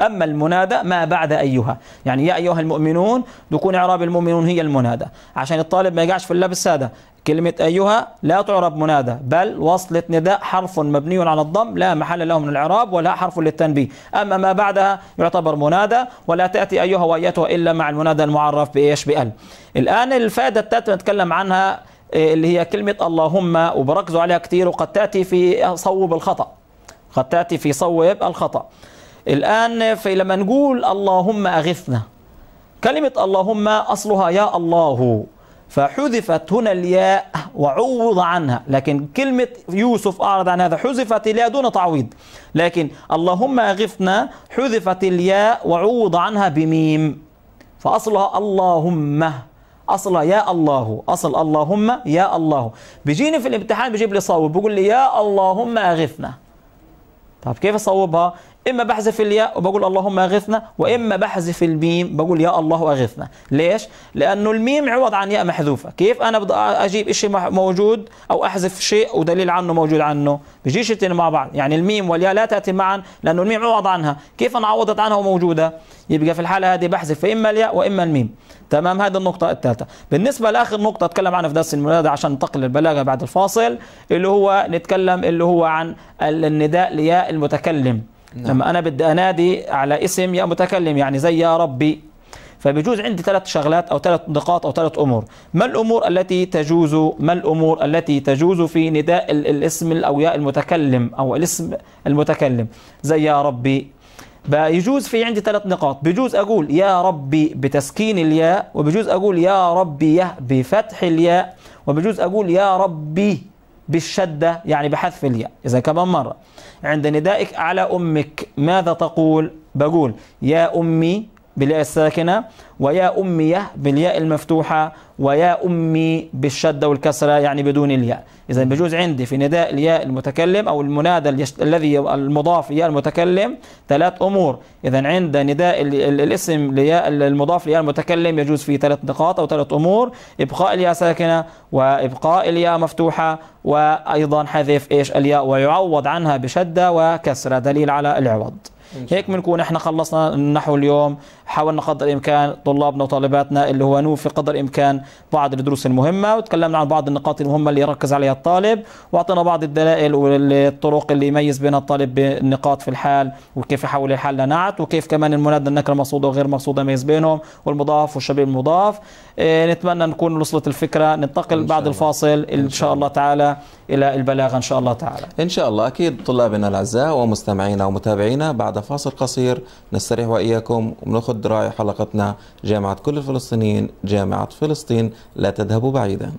أما المنادى ما بعد أيها يعني يا أيها المؤمنون دكون إعراب المؤمنون هي المنادى عشان الطالب ما يقعش في اللبس هذا كلمة أيها لا تعرب منادى بل وصلة نداء حرف مبني على الضم لا محل له من الإعراب ولا حرف للتنبيه أما ما بعدها يعتبر منادى ولا تأتي أيها وأيتها إلا مع المنادى المعرف بإيش بأل الآن الفائدة التالتة نتكلم عنها آه، اللي هي كلمة اللهم وبركزوا عليها كثير وقد تأتي في صوب الخطأ قد تأتي في صوب الخطأ الآن فلما نقول اللهم أغثنا كلمة اللهم أصلها يا الله فحذفت هنا الياء وعوض عنها لكن كلمة يوسف أعرض عن هذا حذفت الياء دون تعويض لكن اللهم أغثنا حذفت الياء وعوض عنها بميم فأصلها اللهم أصلها يا الله أصل اللهم يا الله بيجيني في الامتحان بيجيب لي صوب بيقول لي يا اللهم أغثنا طب كيف أصوبها اما بحذف الياء وبقول اللهم اغثنا واما بحذف الميم بقول يا الله اغثنا ليش لانه الميم عوض عن ياء محذوفه كيف انا بدي اجيب شيء موجود او احذف شيء ودليل عنه موجود عنه بيجيش الاثنين مع بعض يعني الميم والياء لا تاتي معا لانه الميم عوض عنها كيف انا عوضت عنها وموجوده يبقى في الحاله هذه بحذف اما الياء واما الميم تمام هذه النقطة الثالثة بالنسبة لآخر نقطة اتكلم عنها في درس المنادى عشان ننتقل للبلاغة بعد الفاصل اللي هو نتكلم اللي هو عن النداء لياء المتكلم نعم. لما أنا بدي أنادي على اسم يا متكلم يعني زي يا ربي فبجوز عندي ثلاث شغلات أو ثلاث نقاط أو ثلاث أمور ما الأمور التي تجوز ما الأمور التي تجوز في نداء الاسم أو يا المتكلم أو الاسم المتكلم زي يا ربي بيجوز في عندي ثلاث نقاط بجوز أقول يا ربي بتسكين الياء وبجوز أقول يا ربي بفتح الياء وبجوز أقول يا ربي بالشدة يعني بحذف الياء إذا كمان مرة عند ندائك على أمك ماذا تقول بقول يا أمي بالياء الساكنة ويا أمية بالياء المفتوحة ويا أمي بالشدة والكسرة يعني بدون الياء إذا بجوز عندي في نداء الياء المتكلم أو المنادى الذي المضاف ياء المتكلم ثلاث أمور إذا عند نداء الاسم لياء المضاف لياء المتكلم يجوز فيه ثلاث نقاط أو ثلاث أمور إبقاء الياء ساكنة وإبقاء الياء مفتوحة وأيضا حذف إيش الياء ويعوض عنها بشدة وكسرة دليل على العوض هيك بنكون احنا خلصنا النحو اليوم حاولنا قدر الامكان طلابنا وطالباتنا اللي هو نوفي قدر الامكان بعض الدروس المهمه وتكلمنا عن بعض النقاط المهمه اللي يركز عليها الطالب واعطينا بعض الدلائل والطرق اللي يميز بينها الطالب بالنقاط في الحال وكيف يحول الحال لنعت وكيف كمان المنادى النكره المقصوده وغير مقصوده يميز بينهم والمضاف والشبيه المضاف إيه نتمنى نكون وصلت الفكره ننتقل بعد الله. الفاصل ان شاء الله تعالى الى البلاغه ان شاء الله تعالى ان شاء الله اكيد طلابنا الاعزاء ومستمعينا ومتابعينا بعد فاصل قصير نستريح وإياكم ونأخذ دراية حلقتنا جامعة كل الفلسطينيين جامعة فلسطين لا تذهبوا بعيدا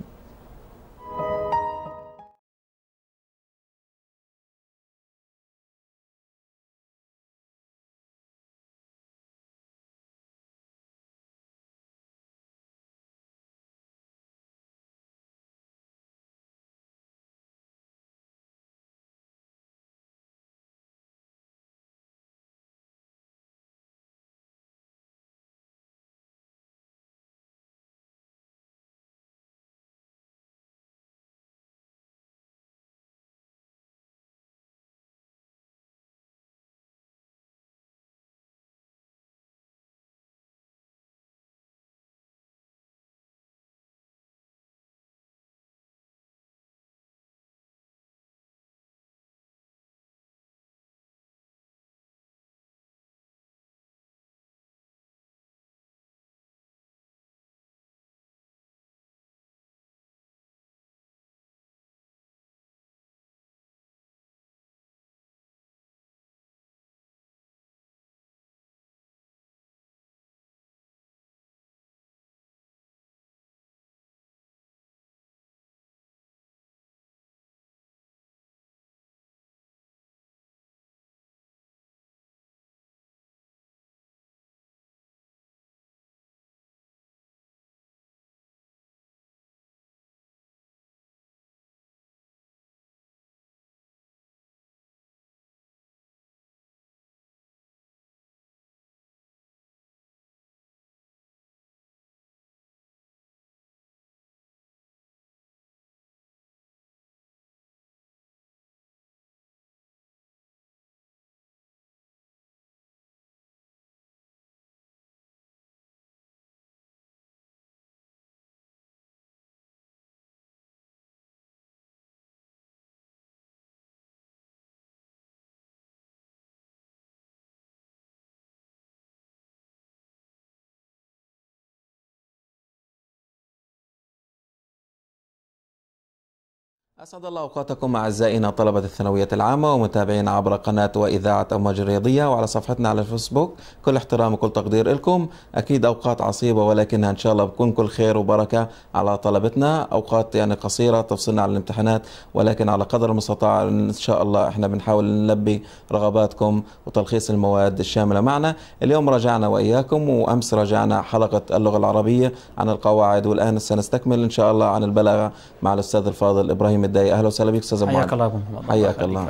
أسعد الله أوقاتكم أعزائنا طلبة الثانوية العامة ومتابعين عبر قناة وإذاعة أمواج الرياضية وعلى صفحتنا على الفيسبوك كل احترام وكل تقدير لكم أكيد أوقات عصيبة ولكنها إن شاء الله بكون كل خير وبركة على طلبتنا أوقات يعني قصيرة تفصلنا عن الامتحانات ولكن على قدر المستطاع إن شاء الله إحنا بنحاول نلبي رغباتكم وتلخيص المواد الشاملة معنا اليوم رجعنا وإياكم وأمس رجعنا حلقة اللغة العربية عن القواعد والآن سنستكمل إن شاء الله عن البلاغة مع الأستاذ الفاضل إبراهيم الدقايق اهلا وسهلا بك استاذ ابو حياك الله ابو محمد حياك الله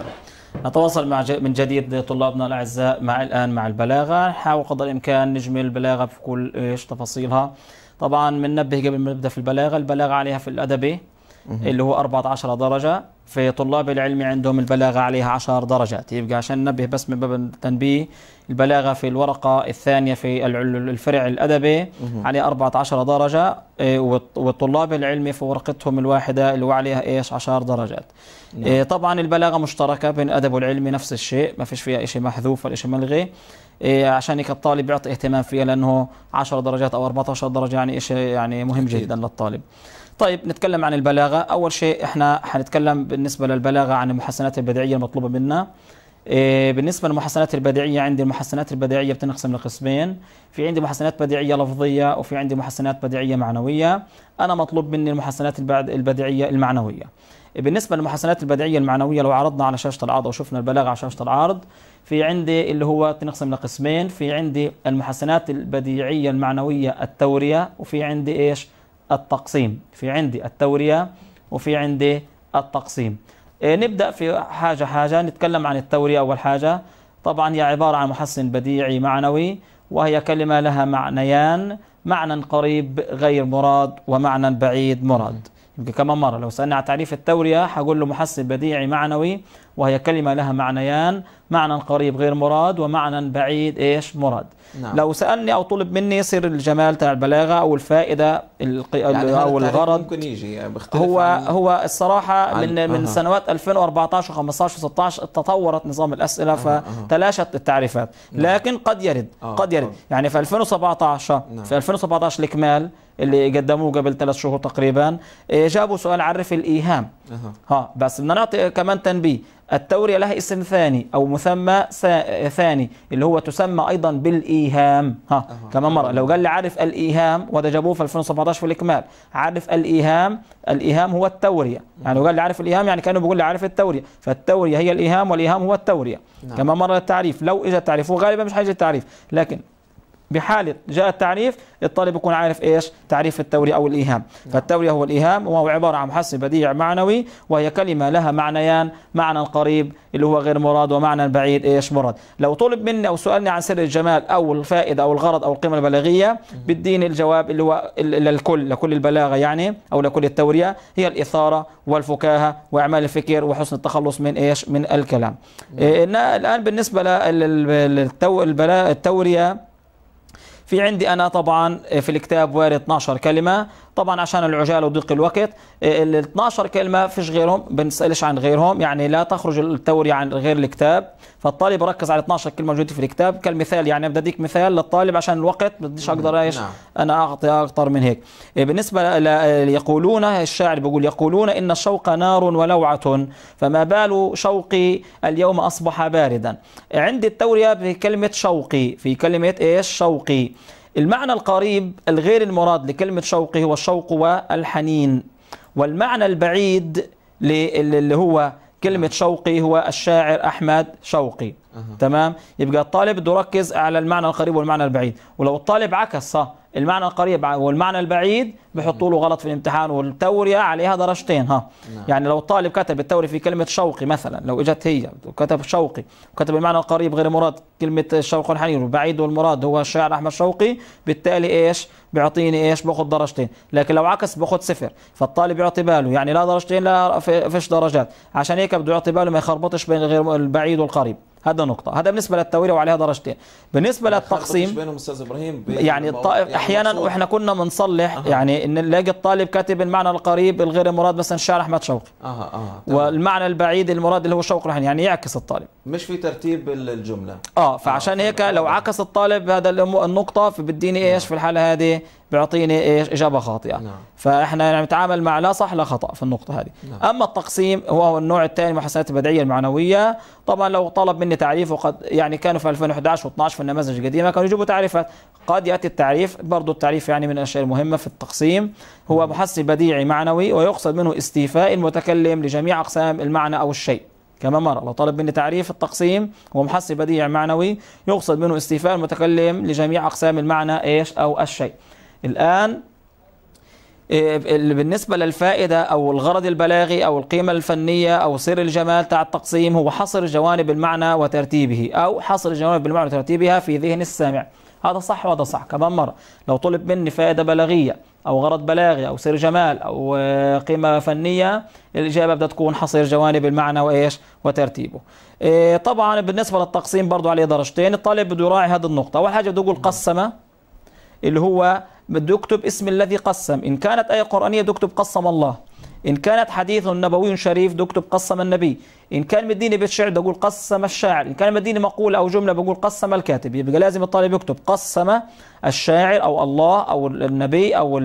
نتواصل مع من جديد طلابنا الاعزاء مع الان مع البلاغه نحاول قدر الامكان نجمل البلاغه في كل ايش تفاصيلها طبعا بننبه قبل ما نبدا في البلاغه البلاغه عليها في الادبي اللي هو 14 درجه في طلاب العلم عندهم البلاغة عليها عشر درجات يبقى عشان ننبه بس من باب التنبيه البلاغة في الورقة الثانية في الفرع الأدبي عليه 14 درجة إيه، والطلاب العلم في ورقتهم الواحدة اللي عليها إيش 10 درجات نعم. إيه، طبعا البلاغة مشتركة بين أدب والعلم نفس الشيء ما فيش فيها شيء محذوف ولا شيء ملغي إيه، عشان هيك الطالب يعطي اهتمام فيها لأنه 10 درجات أو 14 درجة يعني شيء يعني مهم جدا للطالب طيب نتكلم عن البلاغة أول شيء إحنا حنتكلم بالنسبة للبلاغة عن المحسنات البديعية المطلوبة منا إيه، بالنسبة للمحسنات البديعية عندي المحسنات البديعية بتنقسم لقسمين في عندي محسنات بديعية لفظية وفي عندي محسنات بديعية معنوية أنا مطلوب مني المحسنات البديعية المعنوية بالنسبة للمحسنات البديعية المعنوية لو عرضنا على شاشة العرض أو شفنا البلاغة على شاشة العرض في عندي اللي هو تنقسم لقسمين في عندي المحسنات البديعية المعنوية التورية وفي عندي إيش التقسيم في عندي التورية وفي عندي التقسيم إيه، نبدأ في حاجة حاجة نتكلم عن التورية أول حاجة طبعا هي عبارة عن محسن بديعي معنوي وهي كلمة لها معنيان معنى قريب غير مراد ومعنى بعيد مراد يمكن كمان مرة لو سألنا على تعريف التورية حقول له محسن بديعي معنوي وهي كلمة لها معنيان معنى قريب غير مراد ومعنى بعيد إيش مراد نعم. لو سألني أو طلب مني يصير الجمال تاع البلاغة أو الفائدة القي... يعني أو الغرض ممكن يجي يعني هو عن... هو الصراحة عن... من أه. من سنوات 2014 و15 و16 تطورت نظام الأسئلة أه. فتلاشت التعريفات نعم. لكن قد يرد أه. قد يرد أه. يعني في 2017 نعم. في 2017 الإكمال اللي قدموه قبل ثلاث شهور تقريبا إيه، جابوا سؤال عرف الايهام أه. ها بس بدنا نعطي كمان تنبيه التوريه لها اسم ثاني او مسمى ثاني اللي هو تسمى ايضا بالايهام ها أه. كمان مره لو قال لي عرف الايهام وده جابوه في 2017 في الاكمال عرف الايهام الايهام هو التوريه يعني لو قال لي عرف الايهام يعني كانه بيقول لي عرف التوريه فالتوريه هي الايهام والايهام هو التوريه نعم. كمان مره التعريف لو اجى تعريف وغالبا مش حيجي التعريف لكن بحالة جاء التعريف الطالب يكون عارف إيش تعريف التورية أو الإيهام نعم. فالتورية هو الإيهام وهو عبارة عن محسن بديع معنوي وهي كلمة لها معنيان معنى قريب اللي هو غير مراد ومعنى بعيد إيش مراد لو طلب مني أو سألني عن سر الجمال أو الفائدة أو الغرض أو القيمة البلاغية بديني الجواب اللي هو للكل لكل البلاغة يعني أو لكل التورية هي الإثارة والفكاهة وإعمال الفكر وحسن التخلص من إيش من الكلام نعم. إيه الآن بالنسبة للتورية في عندي أنا طبعا آه، في الكتاب وارد 12 كلمة طبعا عشان العجال وضيق الوقت آه، ال 12 كلمة فيش غيرهم بنسألش عن غيرهم يعني لا تخرج التورية عن غير الكتاب فالطالب ركز على 12 كلمه موجوده في الكتاب كالمثال يعني بدي اديك مثال للطالب عشان الوقت بديش اقدر ايش نعم. انا اعطي اكثر من هيك إيه، بالنسبه ل... يقولون الشاعر بيقول يقولون ان الشوق نار ولوعه فما بال شوقي اليوم اصبح باردا عندي التوريه بكلمه شوقي في كلمه ايش شوقي المعنى القريب الغير المراد لكلمه شوقي هو الشوق والحنين والمعنى البعيد اللي هو كلمة نعم. شوقي هو الشاعر أحمد شوقي أه. تمام يبقى الطالب بده يركز على المعنى القريب والمعنى البعيد ولو الطالب عكس صح المعنى القريب والمعنى البعيد بيحطوا له غلط في الامتحان والتوريه عليها درجتين ها نعم. يعني لو الطالب كتب التوري في كلمه شوقي مثلا لو اجت هي وكتب شوقي وكتب المعنى القريب غير مراد كلمه الشوق الحنين والبعيد والمراد هو الشاعر احمد شوقي بالتالي ايش بيعطيني ايش باخذ درجتين لكن لو عكس باخذ صفر فالطالب يعطي باله يعني لا درجتين لا فيش درجات عشان هيك بده يعطي باله ما يخربطش بين غير البعيد والقريب هذا نقطه هذا بالنسبه للتوريه وعليها درجتين بالنسبه يعني للتقسيم بينهم استاذ ابراهيم يعني, يعني احيانا مصور. واحنا كنا بنصلح أه. يعني ان نلاقي الطالب كاتب المعنى القريب الغير مراد مثلا شارح احمد شوقي اها اها والمعنى البعيد المراد اللي هو شوقي يعني يعكس الطالب مش في ترتيب الجمله اه فعشان آه، هيك لو عكس الطالب هذا النقطه فبديني ايش نعم. في الحاله هذه بيعطيني ايش اجابه خاطئه نعم. فاحنا يعني نتعامل مع لا صح لا خطا في النقطه هذه نعم. اما التقسيم هو النوع الثاني من المحسنات البدعيه المعنويه طبعا لو طلب مني تعريف وقد يعني كانوا في 2011 و12 في النماذج القديمه كانوا يجيبوا تعريفات قد ياتي التعريف برضه التعريف يعني من الاشياء المهمه في التقسيم هو نعم. محسن بديعي معنوي ويقصد منه استيفاء المتكلم لجميع اقسام المعنى او الشيء كما مر لو طلب مني تعريف التقسيم هو محسن بديع معنوي يقصد منه استيفاء المتكلم لجميع اقسام المعنى ايش او الشيء الآن إيه، بالنسبة للفائدة أو الغرض البلاغي أو القيمة الفنية أو سر الجمال تاع التقسيم هو حصر جوانب المعنى وترتيبه أو حصر جوانب المعنى وترتيبها في ذهن السامع هذا صح وهذا صح كمان مرة لو طلب مني فائدة بلاغية أو غرض بلاغي أو سر جمال أو آه، قيمة فنية الإجابة بدها تكون حصر جوانب المعنى وإيش وترتيبه إيه، طبعا بالنسبة للتقسيم برضو عليه درجتين الطالب بده يراعي هذه النقطة أول حاجة بده يقول قسمة اللي هو بده يكتب اسم الذي قسم إن كانت آية قرآنية بده يكتب قسم الله إن كانت حديث نبوي شريف بده يكتب قسم النبي إن كان مديني بيت شعر بقول قسم الشاعر إن كان مديني مقولة أو جملة بقول قسم الكاتب يبقى لازم الطالب يكتب قسم الشاعر أو الله أو النبي أو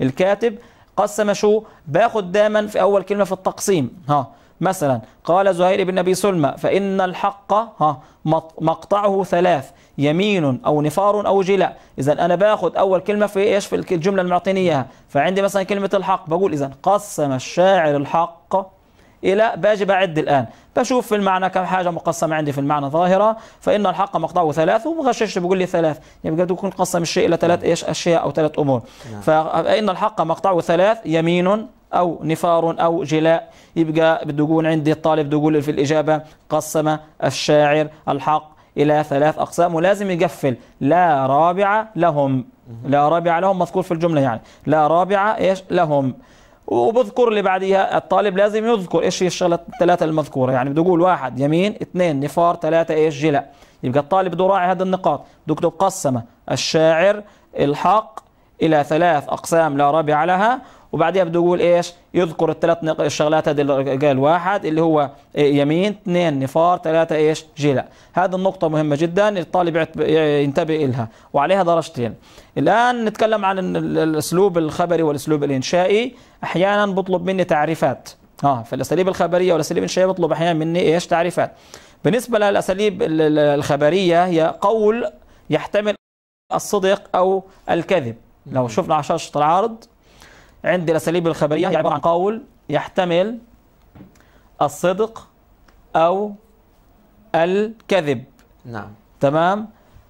الكاتب قسم شو باخد دايما في أول كلمة في التقسيم ها مثلا قال زهير بن أبي سلمى فإن الحق ها مقطعه ثلاث يمين أو نفار أو جلاء إذا أنا بأخذ أول كلمة في إيش في الجملة اللي معطيني إياها فعندي مثلا كلمة الحق بقول إذا قسم الشاعر الحق إلى باجي بعد الآن بشوف في المعنى كم حاجة مقسمة عندي في المعنى ظاهرة فإن الحق مقطعه ثلاث ومغشش بيقول لي ثلاث يعني تكون قسم الشيء إلى ثلاث إيش أشياء أو ثلاث أمور نعم. فإن الحق مقطعه ثلاث يمين أو نفار أو جلاء يبقى بده يكون عندي الطالب بده يقول في الإجابة قسم الشاعر الحق إلى ثلاث أقسام ولازم يقفل لا رابعة لهم لا رابعة لهم مذكور في الجملة يعني لا رابعة إيش لهم وبذكر اللي بعديها الطالب لازم يذكر إيش هي الشغلة الثلاثة المذكورة يعني بده يقول واحد يمين اثنين نفار ثلاثة إيش جلاء يبقى الطالب بده يراعي هذه النقاط بده قسم الشاعر الحق إلى ثلاث أقسام لا رابعة لها وبعديها بده يقول ايش يذكر الثلاث الشغلات هذه اللي قال واحد اللي هو إيه، يمين اثنين نفار ثلاثة ايش جلع هذه النقطة مهمة جدا الطالب ينتبه إلها وعليها درجتين الآن نتكلم عن الأسلوب الخبري والأسلوب الإنشائي أحيانا بطلب مني تعريفات اه في الأساليب الخبرية والأساليب الإنشائية بطلب أحيانا مني ايش تعريفات بالنسبة للأساليب الخبرية هي قول يحتمل الصدق أو الكذب لو شفنا على شاشة العرض عند الأساليب الخبرية هي يعني عبارة عن قول يحتمل الصدق أو الكذب نعم تمام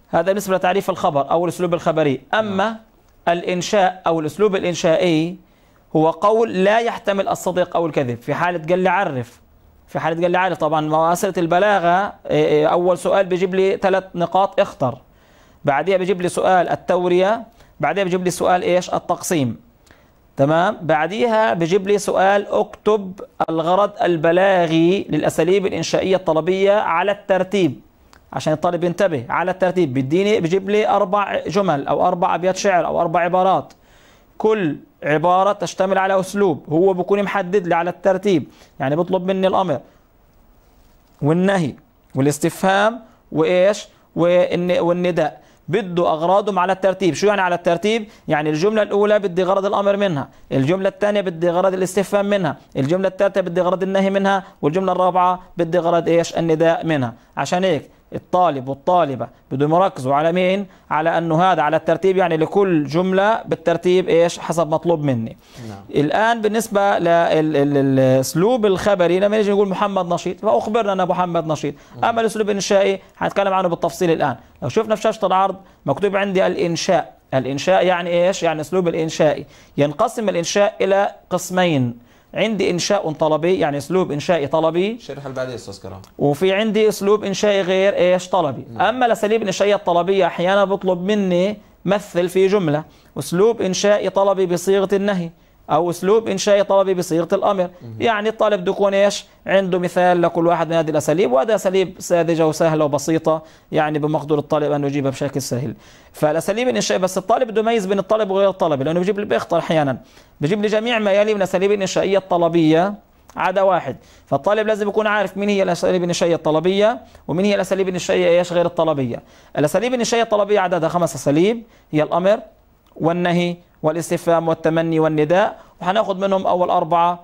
هذا بالنسبة لتعريف الخبر أو الأسلوب الخبري أما نعم. الإنشاء أو الأسلوب الإنشائي هو قول لا يحتمل الصدق أو الكذب في حالة قال لي عرف في حالة قال لي عرف طبعا مسألة البلاغة إيه، إيه، أول سؤال بيجيب لي ثلاث نقاط اختر بعديها بيجيب لي سؤال التورية بعديها بيجيب لي سؤال إيش التقسيم تمام بعديها بجيب لي سؤال اكتب الغرض البلاغي للاساليب الانشائيه الطلبيه على الترتيب عشان الطالب ينتبه على الترتيب بيديني بجيب لي اربع جمل او اربع ابيات شعر او اربع عبارات كل عباره تشتمل على اسلوب هو بكون محدد لي على الترتيب يعني بيطلب مني الامر والنهي والاستفهام وايش والنداء بده أغراضهم على الترتيب شو يعني على الترتيب؟ يعني الجملة الأولى بدي غرض الأمر منها الجملة الثانية بدي غرض الاستفهام منها الجملة الثالثة بدي غرض النهي منها والجملة الرابعة بدي غرض إيش النداء منها عشان هيك الطالب والطالبة بدهم يركزوا على مين على أنه هذا على الترتيب يعني لكل جملة بالترتيب إيش حسب مطلوب مني نعم. الآن بالنسبة للأسلوب الخبري لما نجي نقول محمد نشيط فأخبرنا أن محمد نشيط نعم. أما الأسلوب الإنشائي حنتكلم عنه بالتفصيل الآن لو شفنا في شاشة العرض مكتوب عندي الإنشاء الإنشاء يعني إيش يعني أسلوب الإنشائي ينقسم الإنشاء إلى قسمين عندي انشاء طلبي يعني اسلوب انشائي طلبي شرح اللي بعديه استاذ كرام وفي عندي اسلوب انشائي غير ايش طلبي نعم. اما الاساليب الانشائيه الطلبيه احيانا بطلب مني مثل في جمله اسلوب انشائي طلبي بصيغه النهي أو أسلوب إنشائي طلبي بصيغة الأمر يعني الطالب دكون إيش عنده مثال لكل واحد من هذه الأساليب وهذا أساليب ساذجة وسهلة وبسيطة يعني بمقدور الطالب أن يجيبها بشكل سهل فالأساليب الإنشائية بس الطالب بده يميز بين الطالب وغير الطالب لأنه بيجيب بيخطر أحيانا بيجيب لي جميع ما يلي من الأساليب الإنشائية الطلبية عدا واحد فالطالب لازم يكون عارف مين هي الاساليب الانشائيه الطلبيه ومين هي الاساليب الانشائيه ايش غير الطلبيه الاساليب الانشائيه الطلبيه عددها خمس اساليب هي الامر والنهي والاستفهام والتمني والنداء وهناخد منهم أول أربعة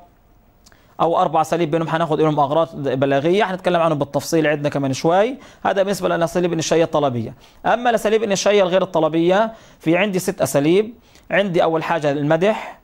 أو أربع أساليب بينهم هناخد لهم أغراض بلاغية هنتكلم عنهم بالتفصيل عندنا كمان شوي هذا بالنسبة للاساليب الانشائيه الطلبية أما الأساليب الانشائيه الغير الطلبية في عندي ست أساليب عندي أول حاجة المدح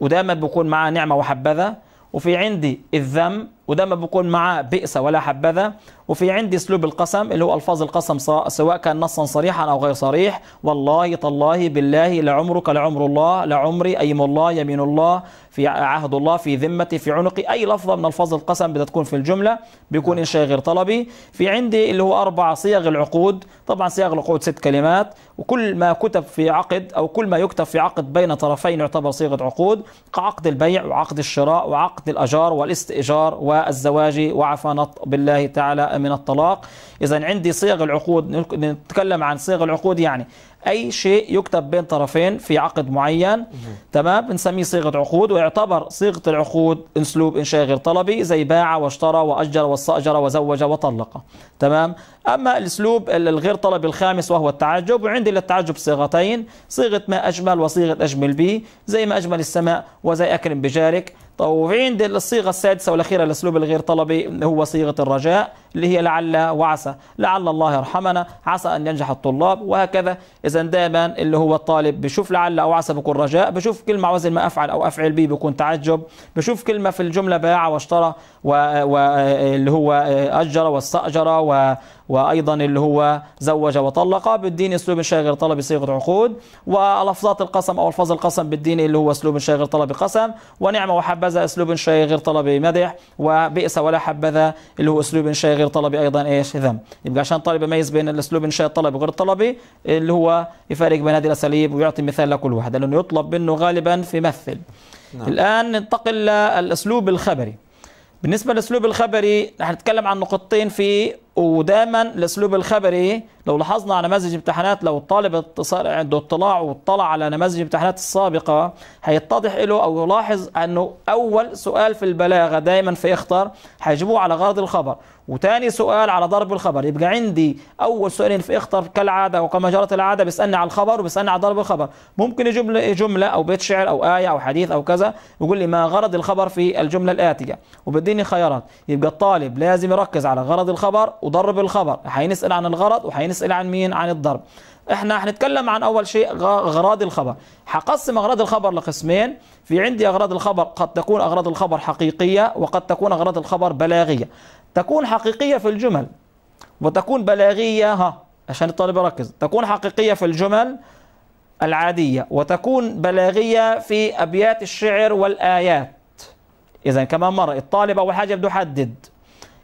ودائما بيكون معاه نعمة وحبذا وفي عندي الذم وده ما بكون معاه بئس ولا حبذا وفي عندي اسلوب القسم اللي هو الفاظ القسم سواء كان نصا صريحا او غير صريح والله تالله بالله لعمرك لعمر الله لعمري ايم الله يمين الله في عهد الله في ذمتي في عنقي اي لفظه من الفاظ القسم بدها تكون في الجمله بيكون انشاء غير طلبي في عندي اللي هو اربع صيغ العقود طبعا صيغ العقود ست كلمات وكل ما كتب في عقد او كل ما يكتب في عقد بين طرفين يعتبر صيغه عقود كعقد البيع وعقد الشراء وعقد الاجار والاستئجار و والزواج وعفى بالله تعالى من الطلاق إذا عندي صيغ العقود نتكلم عن صيغ العقود يعني أي شيء يكتب بين طرفين في عقد معين تمام بنسميه صيغة عقود ويعتبر صيغة العقود أسلوب إنشاء غير طلبي زي باع واشترى وأجر واستأجر وزوج وطلق تمام أما الأسلوب الغير طلبي الخامس وهو التعجب وعندي للتعجب صيغتين صيغة ما أجمل وصيغة أجمل بي زي ما أجمل السماء وزي أكرم بجارك طيب وعند الصيغة السادسة والأخيرة الأسلوب الغير طلبي هو صيغة الرجاء اللي هي لعل وعسى لعل الله يرحمنا عسى أن ينجح الطلاب وهكذا إذا دائما اللي هو الطالب بشوف لعل أو عسى بكون رجاء بشوف كلمة وزن ما أفعل أو أفعل به بكون تعجب بشوف كلمة في الجملة باع واشترى واللي هو أجر واستأجر و... وأيضا اللي هو زوج وطلق بالدين أسلوب شاغر طلب صيغة عقود ولفظات القسم أو ألفاظ القسم بالدين اللي هو أسلوب شاغر طلب قسم ونعمة وحبذا أسلوب شاغر طلب مدح وبئس ولا حبذا اللي هو أسلوب شاغر غير طلبي ايضا ايش ذم يبقى عشان طالب يميز بين الاسلوب انشاء الطلبي وغير الطلبي اللي هو يفارق بين هذه الاساليب ويعطي مثال لكل واحد لانه يطلب منه غالبا في مثل نعم. الان ننتقل للاسلوب الخبري بالنسبه للاسلوب الخبري نحن نتكلم عن نقطتين في ودايما الاسلوب الخبري إيه؟ لو لاحظنا على نماذج امتحانات لو الطالب اتصال عنده اطلاع واطلع على نماذج امتحانات السابقه هيتضح له او يلاحظ انه اول سؤال في البلاغه دايما في اخطر هيجيبوه على غرض الخبر وتاني سؤال على ضرب الخبر يبقى عندي اول سؤالين في اختر كالعاده وكما جرت العاده بيسالني على الخبر وبيسالني على ضرب الخبر ممكن يجيب لي جمله او بيت شعر او ايه او حديث او كذا يقول لي ما غرض الخبر في الجمله الاتيه وبديني خيارات يبقى الطالب لازم يركز على غرض الخبر وضرب الخبر حينسأل عن الغرض وحينسأل عن مين عن الضرب احنا هنتكلم عن اول شيء اغراض الخبر حقسم اغراض الخبر لقسمين في عندي اغراض الخبر قد تكون اغراض الخبر حقيقيه وقد تكون اغراض الخبر بلاغيه تكون حقيقيه في الجمل وتكون بلاغيه ها عشان الطالب يركز تكون حقيقيه في الجمل العاديه وتكون بلاغيه في ابيات الشعر والايات اذا كمان مره الطالب اول حاجه بده يحدد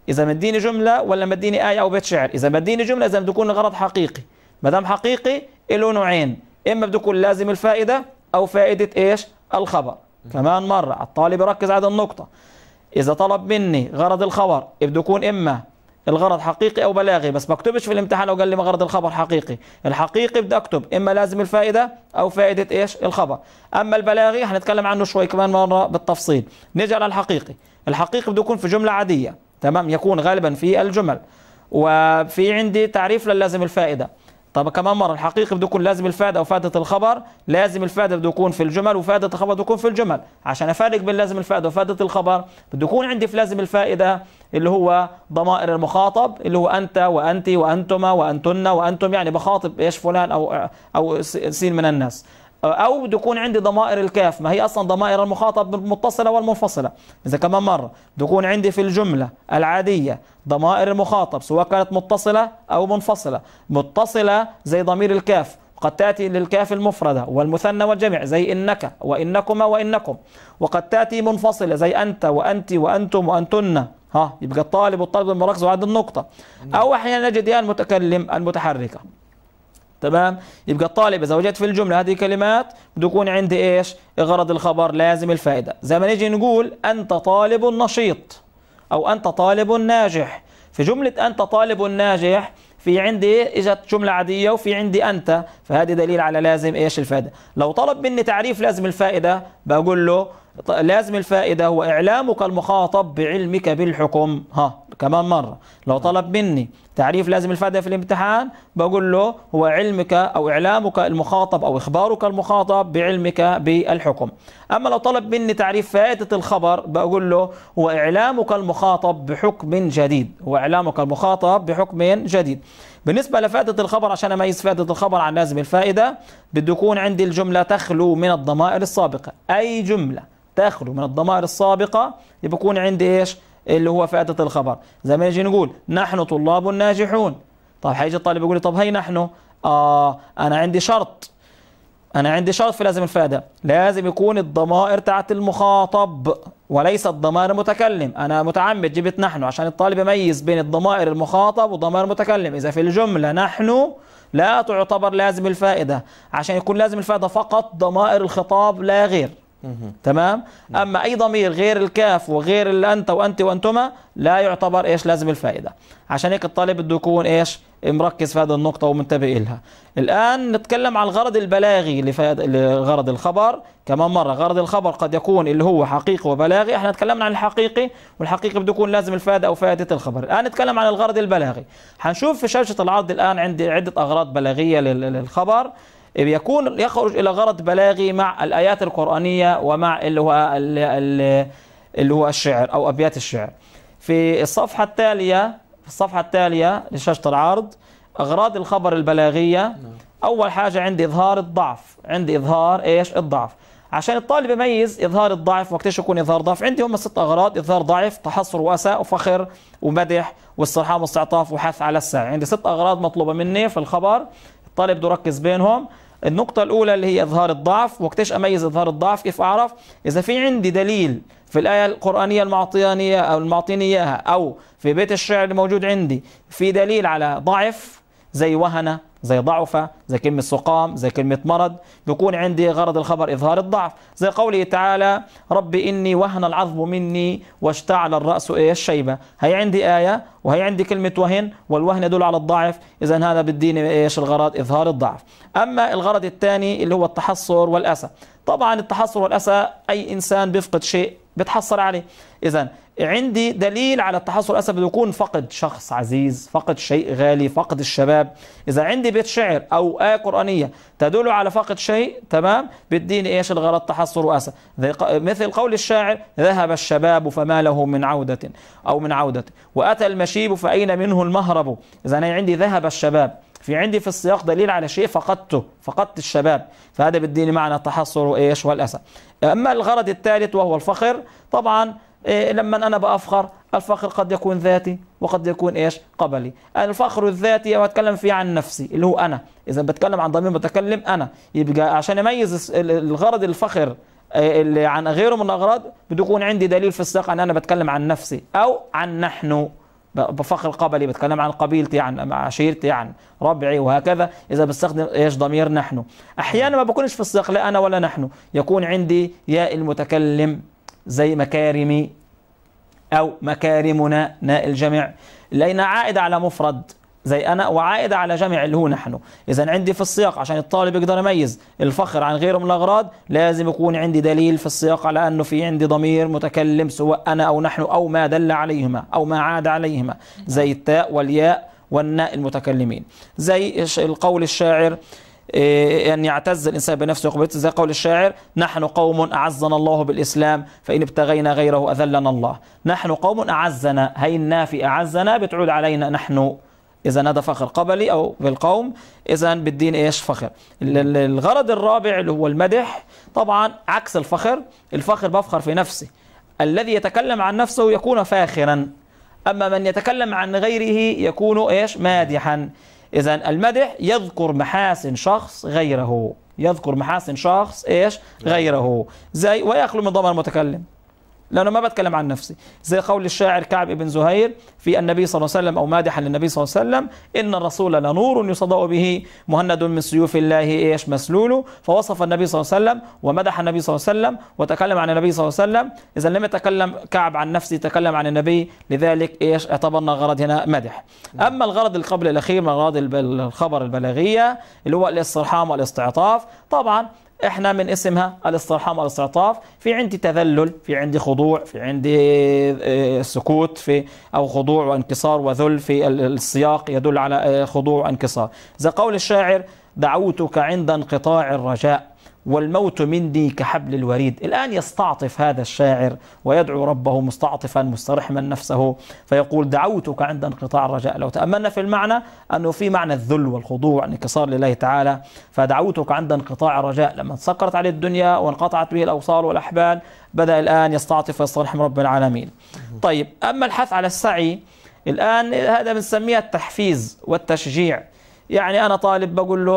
اذا مديني جمله ولا مديني ايه او بيت شعر اذا مديني جمله اذا بده يكون الغرض حقيقي ما دام حقيقي له نوعين اما بده يكون لازم الفائده او فائده ايش الخبر كمان مره الطالب يركز على هذه النقطه اذا طلب مني غرض الخبر بده يكون اما الغرض حقيقي او بلاغي بس بكتبش في الامتحان لو قال لي ما غرض الخبر حقيقي الحقيقي بدي اكتب اما لازم الفائده او فائده ايش الخبر اما البلاغي هنتكلم عنه شوي كمان مره بالتفصيل نجي على الحقيقي الحقيقي بده يكون في جمله عاديه تمام يكون غالبا في الجمل وفي عندي تعريف للازم الفائده طب كمان مره الحقيقي بده يكون لازم الفائده وفائده الخبر لازم الفائده بده يكون في الجمل وفائده الخبر بده يكون في الجمل عشان افرق بين لازم الفائده وفائده الخبر بده يكون عندي في لازم الفائده اللي هو ضمائر المخاطب اللي هو انت وانت وانتما وانتن وانتم يعني بخاطب ايش فلان او او سين من الناس او بده يكون عندي ضمائر الكاف ما هي اصلا ضمائر المخاطب المتصله والمنفصله اذا كمان مره بده يكون عندي في الجمله العاديه ضمائر المخاطب سواء كانت متصله او منفصله متصله زي ضمير الكاف قد تأتي للكاف المفردة والمثنى والجمع زي إنك وإنكما وإنكم وقد تأتي منفصلة زي أنت وأنت وأنتم وأنتن ها يبقى الطالب والطالب المركز وعد النقطة أو أحيانا نجد يا المتكلم المتحركة تمام يبقى الطالب اذا وجدت في الجمله هذه الكلمات بده يكون عندي ايش غرض الخبر لازم الفائده زي ما نيجي نقول انت طالب نشيط او انت طالب ناجح في جمله انت طالب ناجح في عندي اجت جمله عاديه وفي عندي انت فهذه دليل على لازم ايش الفائده لو طلب مني تعريف لازم الفائده بقول له لازم الفائده هو اعلامك المخاطب بعلمك بالحكم ها كمان مره لو طلب مني تعريف لازم الفائدة في الامتحان بقول له هو علمك أو إعلامك المخاطب أو إخبارك المخاطب بعلمك بالحكم أما لو طلب مني تعريف فائدة الخبر بقول له هو إعلامك المخاطب بحكم جديد هو إعلامك المخاطب بحكم جديد بالنسبة لفائدة الخبر عشان أميز فائدة الخبر عن لازم الفائدة بده يكون عندي الجملة تخلو من الضمائر السابقة أي جملة تخلو من الضمائر السابقة يبقى يكون عندي إيش اللي هو فائدة الخبر زي ما نجي نقول نحن طلاب ناجحون طب حيجي الطالب يقول لي طب هي نحن آه أنا عندي شرط أنا عندي شرط في لازم الفائدة لازم يكون الضمائر تاعت المخاطب وليس الضمائر المتكلم أنا متعمد جبت نحن عشان الطالب يميز بين الضمائر المخاطب وضمائر المتكلم إذا في الجملة نحن لا تعتبر لازم الفائدة عشان يكون لازم الفائدة فقط ضمائر الخطاب لا غير تمام اما اي ضمير غير الكاف وغير الانت وانت وانتما لا يعتبر ايش لازم الفائده عشان هيك الطالب بده يكون ايش مركز في هذه النقطه ومنتبه لها الان نتكلم عن الغرض البلاغي لغرض الخبر كمان مره غرض الخبر قد يكون اللي هو حقيقي وبلاغي احنا تكلمنا عن الحقيقي والحقيقي بده يكون لازم الفائده او فائده الخبر الان نتكلم عن الغرض البلاغي حنشوف في شاشه العرض الان عندي عده اغراض بلاغيه للخبر بيكون يخرج إلى غرض بلاغي مع الآيات القرآنية ومع اللي هو اللي هو الشعر أو أبيات الشعر في الصفحة التالية في الصفحة التالية لشاشة العرض أغراض الخبر البلاغية نعم. أول حاجة عندي إظهار الضعف عندي إظهار إيش الضعف عشان الطالب يميز إظهار الضعف وقت ايش يكون إظهار ضعف عندي هم ست أغراض إظهار ضعف تحصر وأساء وفخر ومدح واسترحام واستعطاف وحث على السعي عندي ست أغراض مطلوبة مني في الخبر طالب بده يركز بينهم النقطة الأولى اللي هي إظهار الضعف وقتش أميز إظهار الضعف كيف أعرف إذا في عندي دليل في الآية القرآنية المعطيانية أو المعطيني إياها أو في بيت الشعر الموجود عندي في دليل على ضعف زي وهنة زي ضعفة زي كلمة سقام زي كلمة مرض بيكون عندي غرض الخبر إظهار الضعف زي قوله تعالى رب إني وهن العظم مني واشتعل الرأس إيه الشيبة هي عندي آية وهي عندي كلمة وهن والوهن يدل على الضعف إذا هذا بالدين إيش الغرض إظهار الضعف أما الغرض الثاني اللي هو التحصر والأسى طبعا التحصر والأسى أي إنسان بيفقد شيء بتحصر عليه إذا عندي دليل على التحصل الاسف يكون فقد شخص عزيز فقد شيء غالي فقد الشباب اذا عندي بيت شعر او ايه قرانيه تدل على فقد شيء تمام بالدين ايش الغرض تحصل واسف مثل قول الشاعر ذهب الشباب فما له من عوده او من عوده واتى المشيب فاين منه المهرب اذا انا عندي ذهب الشباب في عندي في السياق دليل على شيء فقدته فقدت الشباب فهذا بالدين معنى التحصر وايش والاسى اما الغرض الثالث وهو الفخر طبعا إيه لما أنا بأفخر الفخر قد يكون ذاتي وقد يكون إيش قبلي الفخر الذاتي انا بتكلم فيه عن نفسي اللي هو أنا إذا بتكلم عن ضمير بتكلم أنا يبقى عشان أميز الغرض الفخر إيه، اللي عن غيره من الأغراض بده يكون عندي دليل في الساق أن أنا بتكلم عن نفسي أو عن نحن بفخر قبلي بتكلم عن قبيلتي عن عشيرتي عن ربعي وهكذا اذا بستخدم ايش ضمير نحن احيانا ما بكونش في السياق لا انا ولا نحن يكون عندي ياء المتكلم زي مكارمي أو مكارمنا ناء الجمع لأن عائد على مفرد زي أنا وعائد على جمع اللي هو نحن إذا عندي في السياق عشان الطالب يقدر يميز الفخر عن غيره من الأغراض لازم يكون عندي دليل في السياق على أنه في عندي ضمير متكلم سواء أنا أو نحن أو ما دل عليهما أو ما عاد عليهما زي التاء والياء والناء المتكلمين زي القول الشاعر إيه، أن يعتز الإنسان بنفسه وقبلته زي قول الشاعر نحن قوم أعزنا الله بالإسلام فإن ابتغينا غيره أذلنا الله نحن قوم أعزنا هي النافي أعزنا بتعود علينا نحن إذا هذا فخر قبلي أو بالقوم إذا بالدين إيش فخر الغرض الرابع اللي هو المدح طبعا عكس الفخر الفخر بفخر في نفسي الذي يتكلم عن نفسه يكون فاخرا أما من يتكلم عن غيره يكون إيش مادحا إذا المدح يذكر محاسن شخص غيره يذكر محاسن شخص إيش غيره زي ويخلو من ضمن المتكلم لأنه ما بتكلم عن نفسي زي قول الشاعر كعب بن زهير في النبي صلى الله عليه وسلم أو مادحا للنبي صلى الله عليه وسلم إن الرسول لنور يصدأ به مهند من سيوف الله إيش مسلول فوصف النبي صلى الله عليه وسلم ومدح النبي صلى الله عليه وسلم وتكلم عن النبي صلى الله عليه وسلم إذا لم يتكلم كعب عن نفسه تكلم عن النبي لذلك إيش اعتبرنا غرض هنا مدح أما الغرض القبل الأخير من غرض الخبر البلاغية اللي هو الاسترحام والاستعطاف طبعا احنا من اسمها الاسترحام والاستعطاف في عندي تذلل في عندي خضوع في عندي آه، سكوت في او خضوع وانكسار وذل في السياق يدل على آه، خضوع وانكسار زي قول الشاعر دعوتك عند انقطاع الرجاء والموت مني كحبل الوريد الآن يستعطف هذا الشاعر ويدعو ربه مستعطفا مسترحما نفسه فيقول دعوتك عند انقطاع الرجاء لو تأملنا في المعنى أنه في معنى الذل والخضوع انكسار لله تعالى فدعوتك عند انقطاع الرجاء لما سكرت عليه الدنيا وانقطعت به الأوصال والأحبال بدأ الآن يستعطف ويسترحم رب العالمين طيب أما الحث على السعي الآن هذا بنسميه التحفيز والتشجيع يعني انا طالب بقول له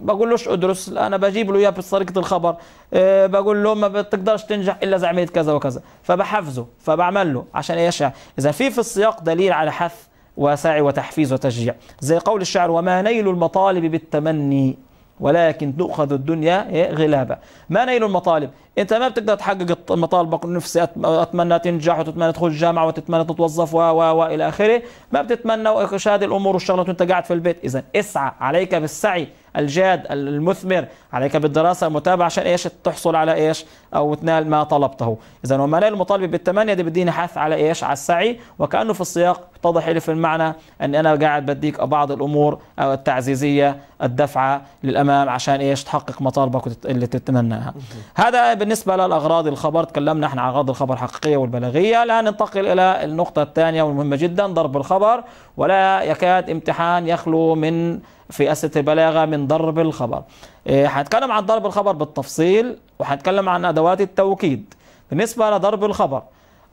بقولوش ادرس انا بجيب له اياه بطريقه الخبر إيه، بقول له ما بتقدرش تنجح الا عملت كذا وكذا فبحفزه فبعمل له عشان يشع اذا في في السياق دليل على حث وسعي وتحفيز وتشجيع زي قول الشعر وما نيل المطالب بالتمني ولكن تؤخذ الدنيا إيه، غلابة ما نيل المطالب انت ما بتقدر تحقق مطالبك نفسي اتمنى تنجح وتتمنى تدخل الجامعه وتتمنى تتوظف و و والى اخره ما بتتمنى شهاده الامور والشغلات وانت قاعد في البيت اذا اسعى عليك بالسعي الجاد المثمر عليك بالدراسه المتابعه عشان ايش تحصل على ايش او تنال ما طلبته اذا وما نيل المطالب بالتمنيا دي بديني حث على ايش على السعي وكانه في السياق اتضح لي في المعنى أن أنا قاعد بديك بعض الأمور أو آه، التعزيزية الدفعة للأمام عشان إيش تحقق مطالبك اللي تتمناها هذا بالنسبة للأغراض الخبر تكلمنا احنا عن أغراض الخبر الحقيقية والبلاغية الآن ننتقل إلى النقطة الثانية والمهمة جدا ضرب الخبر ولا يكاد امتحان يخلو من في أسئلة البلاغة من ضرب الخبر هنتكلم إيه، عن ضرب الخبر بالتفصيل وهنتكلم عن أدوات التوكيد بالنسبة لضرب الخبر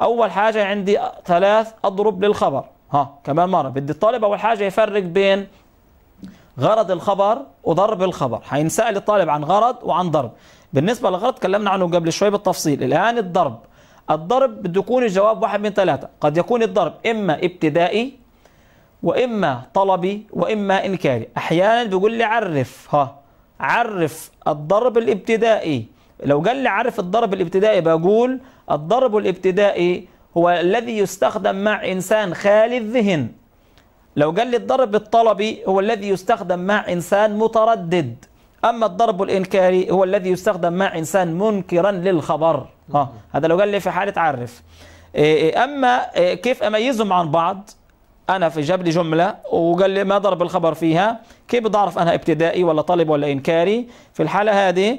أول حاجة عندي ثلاث أضرب للخبر ها كمان مره بدي الطالب اول حاجه يفرق بين غرض الخبر وضرب الخبر حينسال الطالب عن غرض وعن ضرب بالنسبه للغرض تكلمنا عنه قبل شوي بالتفصيل الان الضرب الضرب بده يكون الجواب واحد من ثلاثه قد يكون الضرب اما ابتدائي واما طلبي واما انكاري احيانا بيقول لي عرف ها عرف الضرب الابتدائي لو قال لي عرف الضرب الابتدائي بقول الضرب الابتدائي هو الذي يستخدم مع إنسان خالي الذهن لو قال لي الضرب الطلبي هو الذي يستخدم مع إنسان متردد أما الضرب الإنكاري هو الذي يستخدم مع إنسان منكرا للخبر آه. هذا لو قال لي في حالة عرف إيه، إيه، أما إيه، كيف أميزهم عن بعض أنا في جاب لي جملة وقال لي ما ضرب الخبر فيها كيف بدي أعرف أنا ابتدائي ولا طالب ولا إنكاري في الحالة هذه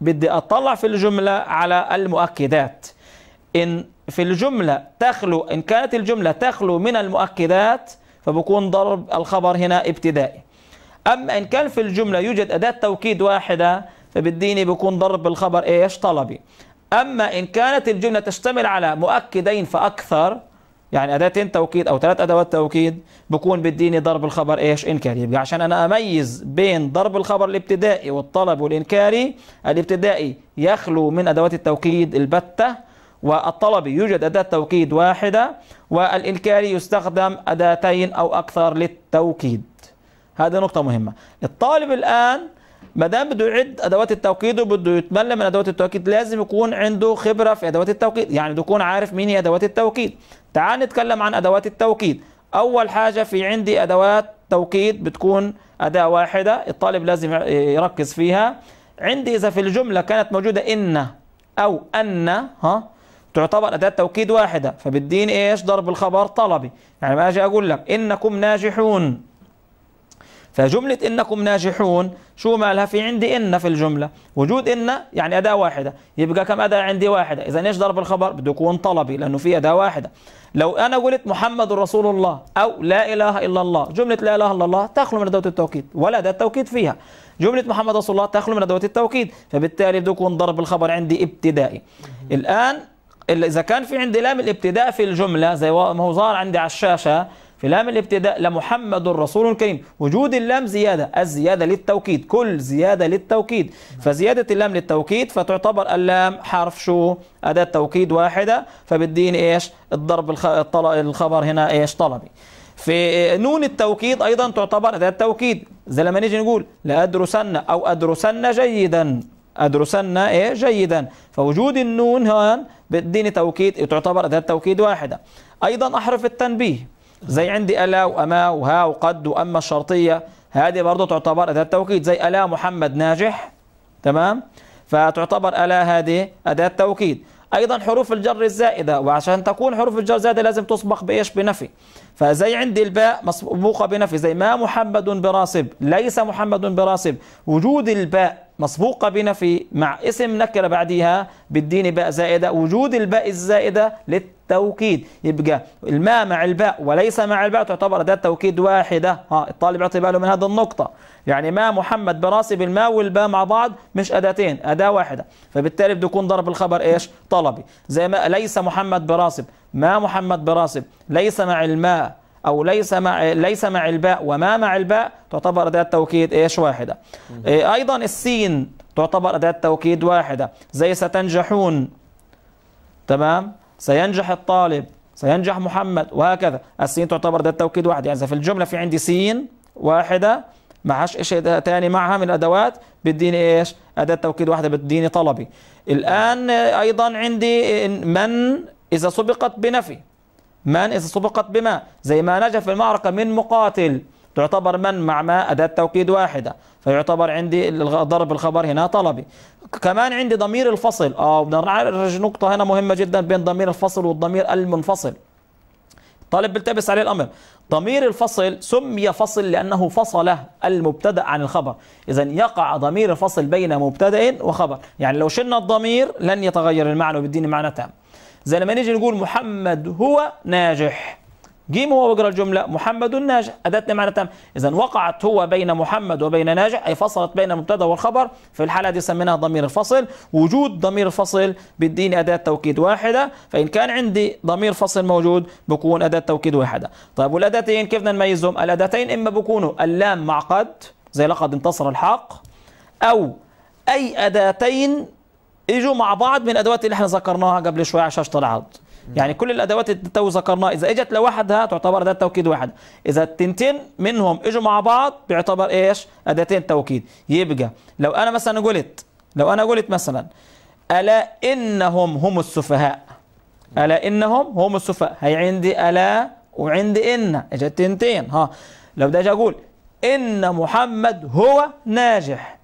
بدي أطلع في الجملة على المؤكدات إن في الجملة تخلو إن كانت الجملة تخلو من المؤكدات فبكون ضرب الخبر هنا ابتدائي أما إن كان في الجملة يوجد أداة توكيد واحدة فبديني بكون ضرب الخبر إيش طلبي أما إن كانت الجملة تشتمل على مؤكدين فأكثر يعني أداتين توكيد أو ثلاث أدوات توكيد بكون بديني ضرب الخبر إيش إنكاري يبقى عشان أنا أميز بين ضرب الخبر الابتدائي والطلب والإنكاري الابتدائي يخلو من أدوات التوكيد البتة والطلبي يوجد أداة توكيد واحدة والإنكاري يستخدم أداتين أو أكثر للتوكيد هذه نقطة مهمة الطالب الآن ما دام بده يعد ادوات التوكيد وبده يتملى من ادوات التوكيد لازم يكون عنده خبره في ادوات التوكيد يعني بده يكون عارف مين هي ادوات التوكيد تعال نتكلم عن ادوات التوكيد اول حاجه في عندي ادوات توكيد بتكون اداه واحده الطالب لازم يركز فيها عندي اذا في الجمله كانت موجوده ان او ان ها تعتبر أداة توكيد واحدة فبالدين إيش ضرب الخبر طلبي يعني ما أجي أقول لك إنكم ناجحون فجملة إنكم ناجحون شو مالها في عندي إن في الجملة وجود إن يعني أداة واحدة يبقى كم أداة عندي واحدة إذا إيش ضرب الخبر بده يكون طلبي لأنه في أداة واحدة لو أنا قلت محمد رسول الله أو لا إله إلا الله جملة لا إله إلا الله تخلو من أدوات التوكيد ولا أداة توكيد فيها جملة محمد رسول الله تخلو من أدوات التوكيد فبالتالي بده يكون ضرب الخبر عندي ابتدائي الآن اذا كان في عندي لام الابتداء في الجمله زي ما هو ظاهر عندي على الشاشه في لام الابتداء لمحمد رسول كريم وجود اللام زيادة الزيادة للتوكيد كل زيادة للتوكيد فزيادة اللام للتوكيد فتعتبر اللام حرف شو أداة توكيد واحدة فبدين إيش الضرب الخبر هنا إيش طلبي في نون التوكيد أيضا تعتبر أداة توكيد زي لما نيجي نقول لأدرسن أو أدرسن جيدا أدرسن إيه جيدا فوجود النون هون بديني توكيد تعتبر أداة توكيد واحدة أيضا أحرف التنبيه زي عندي ألا وأما وها وقد وأما الشرطية هذه برضه تعتبر أداة توكيد زي ألا محمد ناجح تمام فتعتبر ألا هذه أداة توكيد أيضا حروف الجر الزائدة وعشان تكون حروف الجر الزائدة لازم تسبق بإيش بنفي فزي عندي الباء مسبوقة بنفي زي ما محمد براسب ليس محمد براسب وجود الباء مسبوقة بنا في مع اسم نكرة بعديها بالدين باء زائدة وجود الباء الزائدة للتوكيد يبقى الماء مع الباء وليس مع الباء تعتبر ده توكيد واحدة ها الطالب يعطي باله من هذه النقطة يعني ما محمد براسب الماء والباء مع بعض مش أداتين أداة واحدة فبالتالي بده يكون ضرب الخبر إيش طلبي زي ما ليس محمد براسب ما محمد براسب ليس مع الماء أو ليس مع ليس مع الباء وما مع الباء تعتبر أداة توكيد إيش واحدة إيه، أيضا السين تعتبر أداة توكيد واحدة زي ستنجحون تمام سينجح الطالب سينجح محمد وهكذا السين تعتبر أداة توكيد واحدة يعني في الجملة في عندي سين واحدة معهاش شيء ثاني معها من الادوات بديني ايش اداه توكيد واحده بديني طلبي الان ايضا عندي من اذا سبقت بنفي من إذا سبقت بما زي ما نجا في المعركة من مقاتل تعتبر من مع ما أداة توكيد واحدة فيعتبر عندي ضرب الخبر هنا طلبي كمان عندي ضمير الفصل اه بدنا نعرج نقطة هنا مهمة جدا بين ضمير الفصل والضمير المنفصل طالب بيلتبس عليه الأمر ضمير الفصل سمي فصل لأنه فصل المبتدأ عن الخبر إذا يقع ضمير الفصل بين مبتدأ وخبر يعني لو شلنا الضمير لن يتغير المعنى وبيديني معنى تام زي لما نيجي نقول محمد هو ناجح جيم هو وجرى الجملة محمد ناجح أداتنا معنى تام إذا وقعت هو بين محمد وبين ناجح أي فصلت بين المبتدا والخبر في الحالة دي سميناها ضمير الفصل وجود ضمير الفصل بالدين أداة توكيد واحدة فإن كان عندي ضمير فصل موجود بكون أداة توكيد واحدة طيب والأداتين كيف بدنا نميزهم الأداتين إما بكونوا اللام معقد زي لقد انتصر الحق أو أي أداتين اجوا مع بعض من الادوات اللي احنا ذكرناها قبل شويه على شاشه العرض يعني كل الادوات اللي تو ذكرناها اذا اجت لوحدها تعتبر اداه توكيد واحد اذا التنتين منهم اجوا مع بعض بيعتبر ايش اداتين توكيد يبقى لو انا مثلا قلت لو انا قلت مثلا الا انهم هم السفهاء الا انهم هم السفهاء هي عندي الا وعندي ان اجت تنتين ها لو ده اجي اقول ان محمد هو ناجح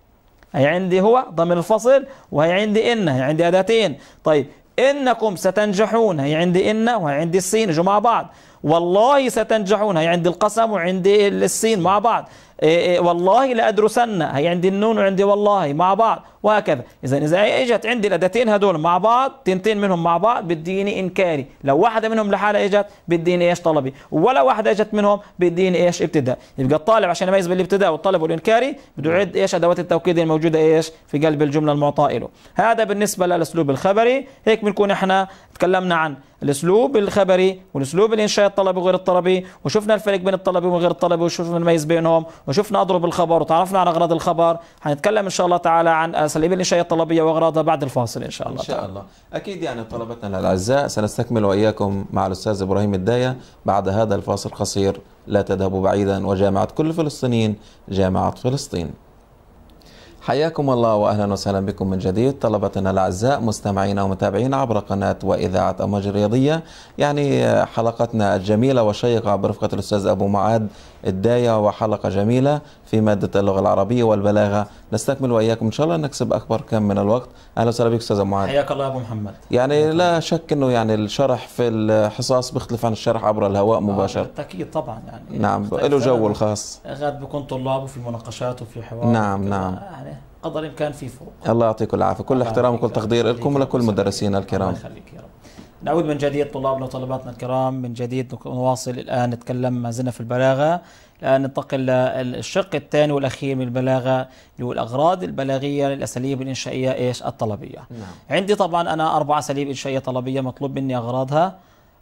هي عندي هو ضمير الفصل وهي عندي إن هي عندي أداتين طيب إنكم ستنجحون هي عندي إن وهي عندي الصين يجوا مع بعض والله ستنجحون هي عندي القسم وعندي السين مع بعض إيه، إيه، والله لأدرسن هي عندي النون وعندي والله مع بعض وهكذا إذا إذا إجت عندي الأدتين هدول مع بعض تنتين منهم مع بعض بديني إنكاري لو واحدة منهم لحالها إجت بديني إيش طلبي ولا واحدة إجت منهم بديني إيش ابتداء يبقى الطالب عشان يميز بالابتداء والطلب والإنكاري بده يعد إيش أدوات التوكيد الموجودة إيش في قلب الجملة المعطاة له هذا بالنسبة للأسلوب الخبري هيك بنكون إحنا تكلمنا عن الاسلوب الخبري والاسلوب الانشاء الطلبي وغير الطلبي وشفنا الفرق بين الطلبي وغير الطلبي وشفنا الميز بينهم وشفنا اضرب الخبر وتعرفنا على اغراض الخبر حنتكلم ان شاء الله تعالى عن اساليب الانشاء الطلبيه واغراضها بعد الفاصل ان شاء الله ان شاء تعالى. الله اكيد يعني طلبتنا الاعزاء سنستكمل واياكم مع الاستاذ ابراهيم الدايه بعد هذا الفاصل القصير لا تذهبوا بعيدا وجامعه كل الفلسطينيين جامعه فلسطين حياكم الله واهلا وسهلا بكم من جديد طلبتنا الاعزاء مستمعينا ومتابعينا عبر قناه واذاعه امواج الرياضيه يعني حلقتنا الجميله والشيقه برفقه الاستاذ ابو معاد الداية وحلقة جميلة في مادة اللغة العربية والبلاغة نستكمل وإياكم إن شاء الله نكسب أكبر كم من الوقت أهلا وسهلا بك أستاذ معاذ حياك الله يا أبو محمد يعني لا شك أنه يعني الشرح في الحصص بيختلف عن الشرح عبر الهواء آه، مباشرة بالتأكيد طبعا يعني نعم له جو الخاص غاد بيكون طلاب وفي مناقشات وفي حوار نعم نعم يعني قدر الإمكان في فوق الله يعطيكم العافية كل احترام وكل تقدير لكم ولكل مدرسينا الكرام الله يخليك يا رب نعود من جديد طلابنا وطلباتنا الكرام من جديد نواصل الآن نتكلم ما زلنا في البلاغة الآن ننتقل للشق الثاني والأخير من البلاغة اللي هو الأغراض البلاغية للأساليب الإنشائية إيش الطلبية نعم. عندي طبعا أنا أربع أساليب إنشائية طلبية مطلوب مني أغراضها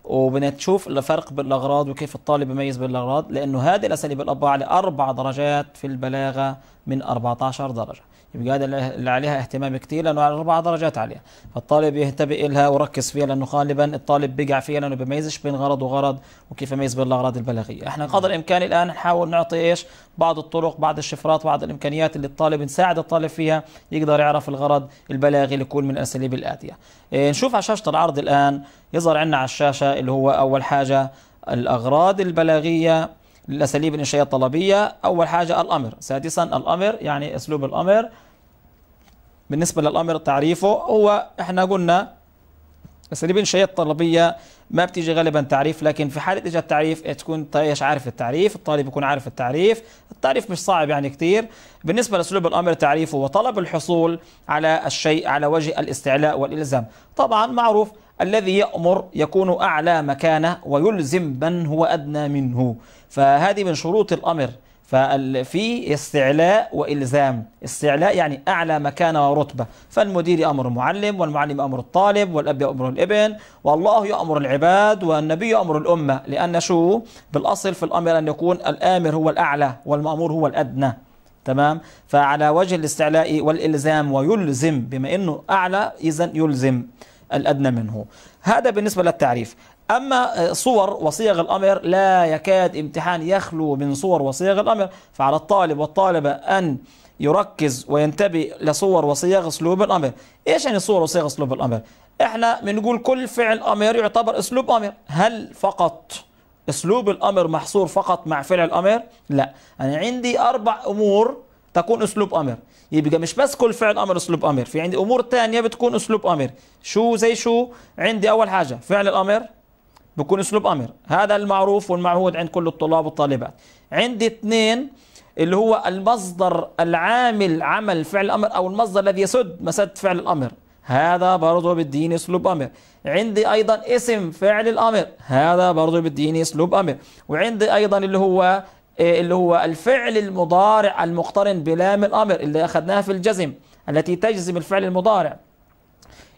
وبدنا نشوف الفرق بالاغراض وكيف الطالب يميز بين الاغراض لانه هذه الاساليب الاربعه لاربع درجات في البلاغه من 14 درجه يبقى هذا اللي عليها اهتمام كثير لانه على اربع درجات عليها فالطالب ينتبه لها وركز فيها لانه غالبا الطالب بيقع فيها لانه بيميزش بين غرض وغرض وكيف يميز بين الاغراض البلاغيه احنا نعم. قدر الامكان الان نحاول نعطي ايش بعض الطرق بعض الشفرات بعض الامكانيات اللي الطالب نساعد الطالب فيها يقدر يعرف الغرض البلاغي لكل من الاساليب الاتيه إيه نشوف على شاشه العرض الان يظهر عندنا على الشاشه اللي هو اول حاجه الاغراض البلاغيه الاساليب الإنشائية الطلبية أول حاجة الأمر سادسا الأمر يعني أسلوب الأمر بالنسبة للأمر تعريفه هو إحنا قلنا أساليب الإنشائية الطلبية ما بتيجي غالبا تعريف لكن في حالة اجى التعريف تكون ايش عارف التعريف الطالب يكون عارف التعريف التعريف مش صعب يعني كثير بالنسبة لأسلوب الأمر تعريفه وطلب الحصول على الشيء على وجه الاستعلاء والإلزام طبعا معروف الذي يأمر يكون أعلى مكانه ويلزم من هو أدنى منه فهذه من شروط الأمر ففي استعلاء والزام استعلاء يعني اعلى مكانه ورتبه فالمدير يامر المعلم والمعلم أمر الطالب والاب يامر الابن والله يامر العباد والنبي يامر الامه لان شو بالاصل في الامر ان يكون الامر هو الاعلى والمامور هو الادنى تمام فعلى وجه الاستعلاء والالزام ويلزم بما انه اعلى اذا يلزم الأدنى منه هذا بالنسبة للتعريف أما آه، صور وصيغ الأمر لا يكاد امتحان يخلو من صور وصيغ الأمر فعلى الطالب والطالبة أن يركز وينتبه لصور وصيغ اسلوب الامر ايش يعني صور وصيغ اسلوب الامر احنا بنقول كل فعل امر يعتبر اسلوب امر هل فقط اسلوب الامر محصور فقط مع فعل الامر لا انا يعني عندي اربع امور تكون اسلوب امر يبقى مش بس كل فعل امر اسلوب امر في عندي امور ثانيه بتكون اسلوب امر شو زي شو عندي اول حاجه فعل الامر بكون اسلوب امر هذا المعروف والمعهود عند كل الطلاب والطالبات عندي اثنين اللي هو المصدر العامل عمل فعل الامر او المصدر الذي يسد مسد فعل الامر هذا برضه بالدين اسلوب امر عندي ايضا اسم فعل الامر هذا برضه بالدين اسلوب امر وعندي ايضا اللي هو إيه، اللي هو الفعل المضارع المقترن بلام الأمر اللي أخذناها في الجزم التي تجزم الفعل المضارع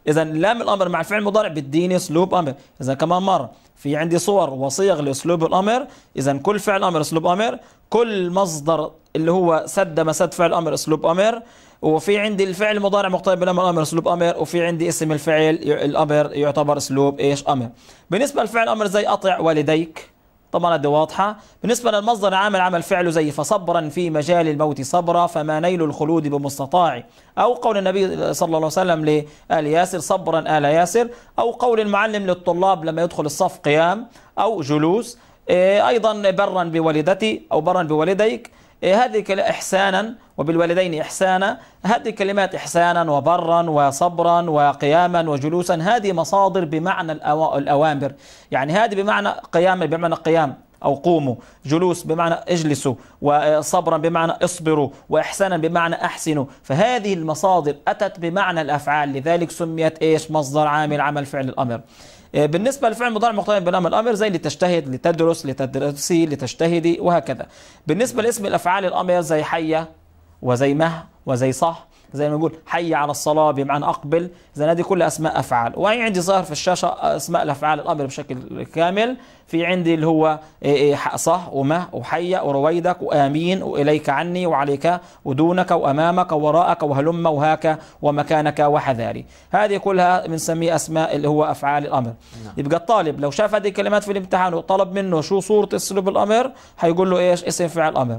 إذا لام الأمر مع الفعل المضارع بديني أسلوب أمر إذا كمان مرة في عندي صور وصيغ لأسلوب الأمر إذا كل فعل أمر أسلوب أمر كل مصدر اللي هو سد مسد فعل أمر أسلوب أمر وفي عندي الفعل المضارع مقترن بلام الأمر أسلوب أمر وفي عندي اسم الفعل الأمر يعتبر أسلوب إيش أمر بالنسبة لفعل أمر زي أطع والديك طبعا دي واضحة بالنسبة للمصدر عامل عمل فعله زي فصبرا في مجال الموت صبرا فما نيل الخلود بمستطاع أو قول النبي صلى الله عليه وسلم لآل ياسر صبرا آل ياسر أو قول المعلم للطلاب لما يدخل الصف قيام أو جلوس إيه، أيضا برا بوالدتي أو برا بوالديك إيه، هذه إحسانا وبالوالدين إحسانا هذه كلمات إحسانا وبرا وصبرا وقياما وجلوسا هذه مصادر بمعنى الأوامر يعني هذه بمعنى قيام بمعنى قيام أو قوموا جلوس بمعنى اجلسوا وصبرا بمعنى اصبروا وإحسانا بمعنى أحسنوا فهذه المصادر أتت بمعنى الأفعال لذلك سميت إيش مصدر عامل عمل فعل الأمر آه، بالنسبة لفعل مضارع مقترن بناء الأمر زي لتجتهد لتدرس لتدرسي لتجتهدي وهكذا بالنسبة لاسم الأفعال الأمر زي حية وزي مه وزي صح زي ما نقول حي على الصلاة بمعنى أقبل إذا هذه كلها أسماء أفعال وهي عندي ظاهر في الشاشة أسماء الأفعال الأمر بشكل كامل في عندي اللي هو إيه، إيه، صه ومه وحي ورويدك وآمين وإليك عني وعليك ودونك وأمامك ووراءك وهلم وهاك ومكانك وحذاري هذه كلها بنسميه أسماء اللي هو أفعال الأمر نعم. يبقى الطالب لو شاف هذه الكلمات في الامتحان وطلب منه شو صورة اسلوب الأمر هيقول له إيش اسم فعل الأمر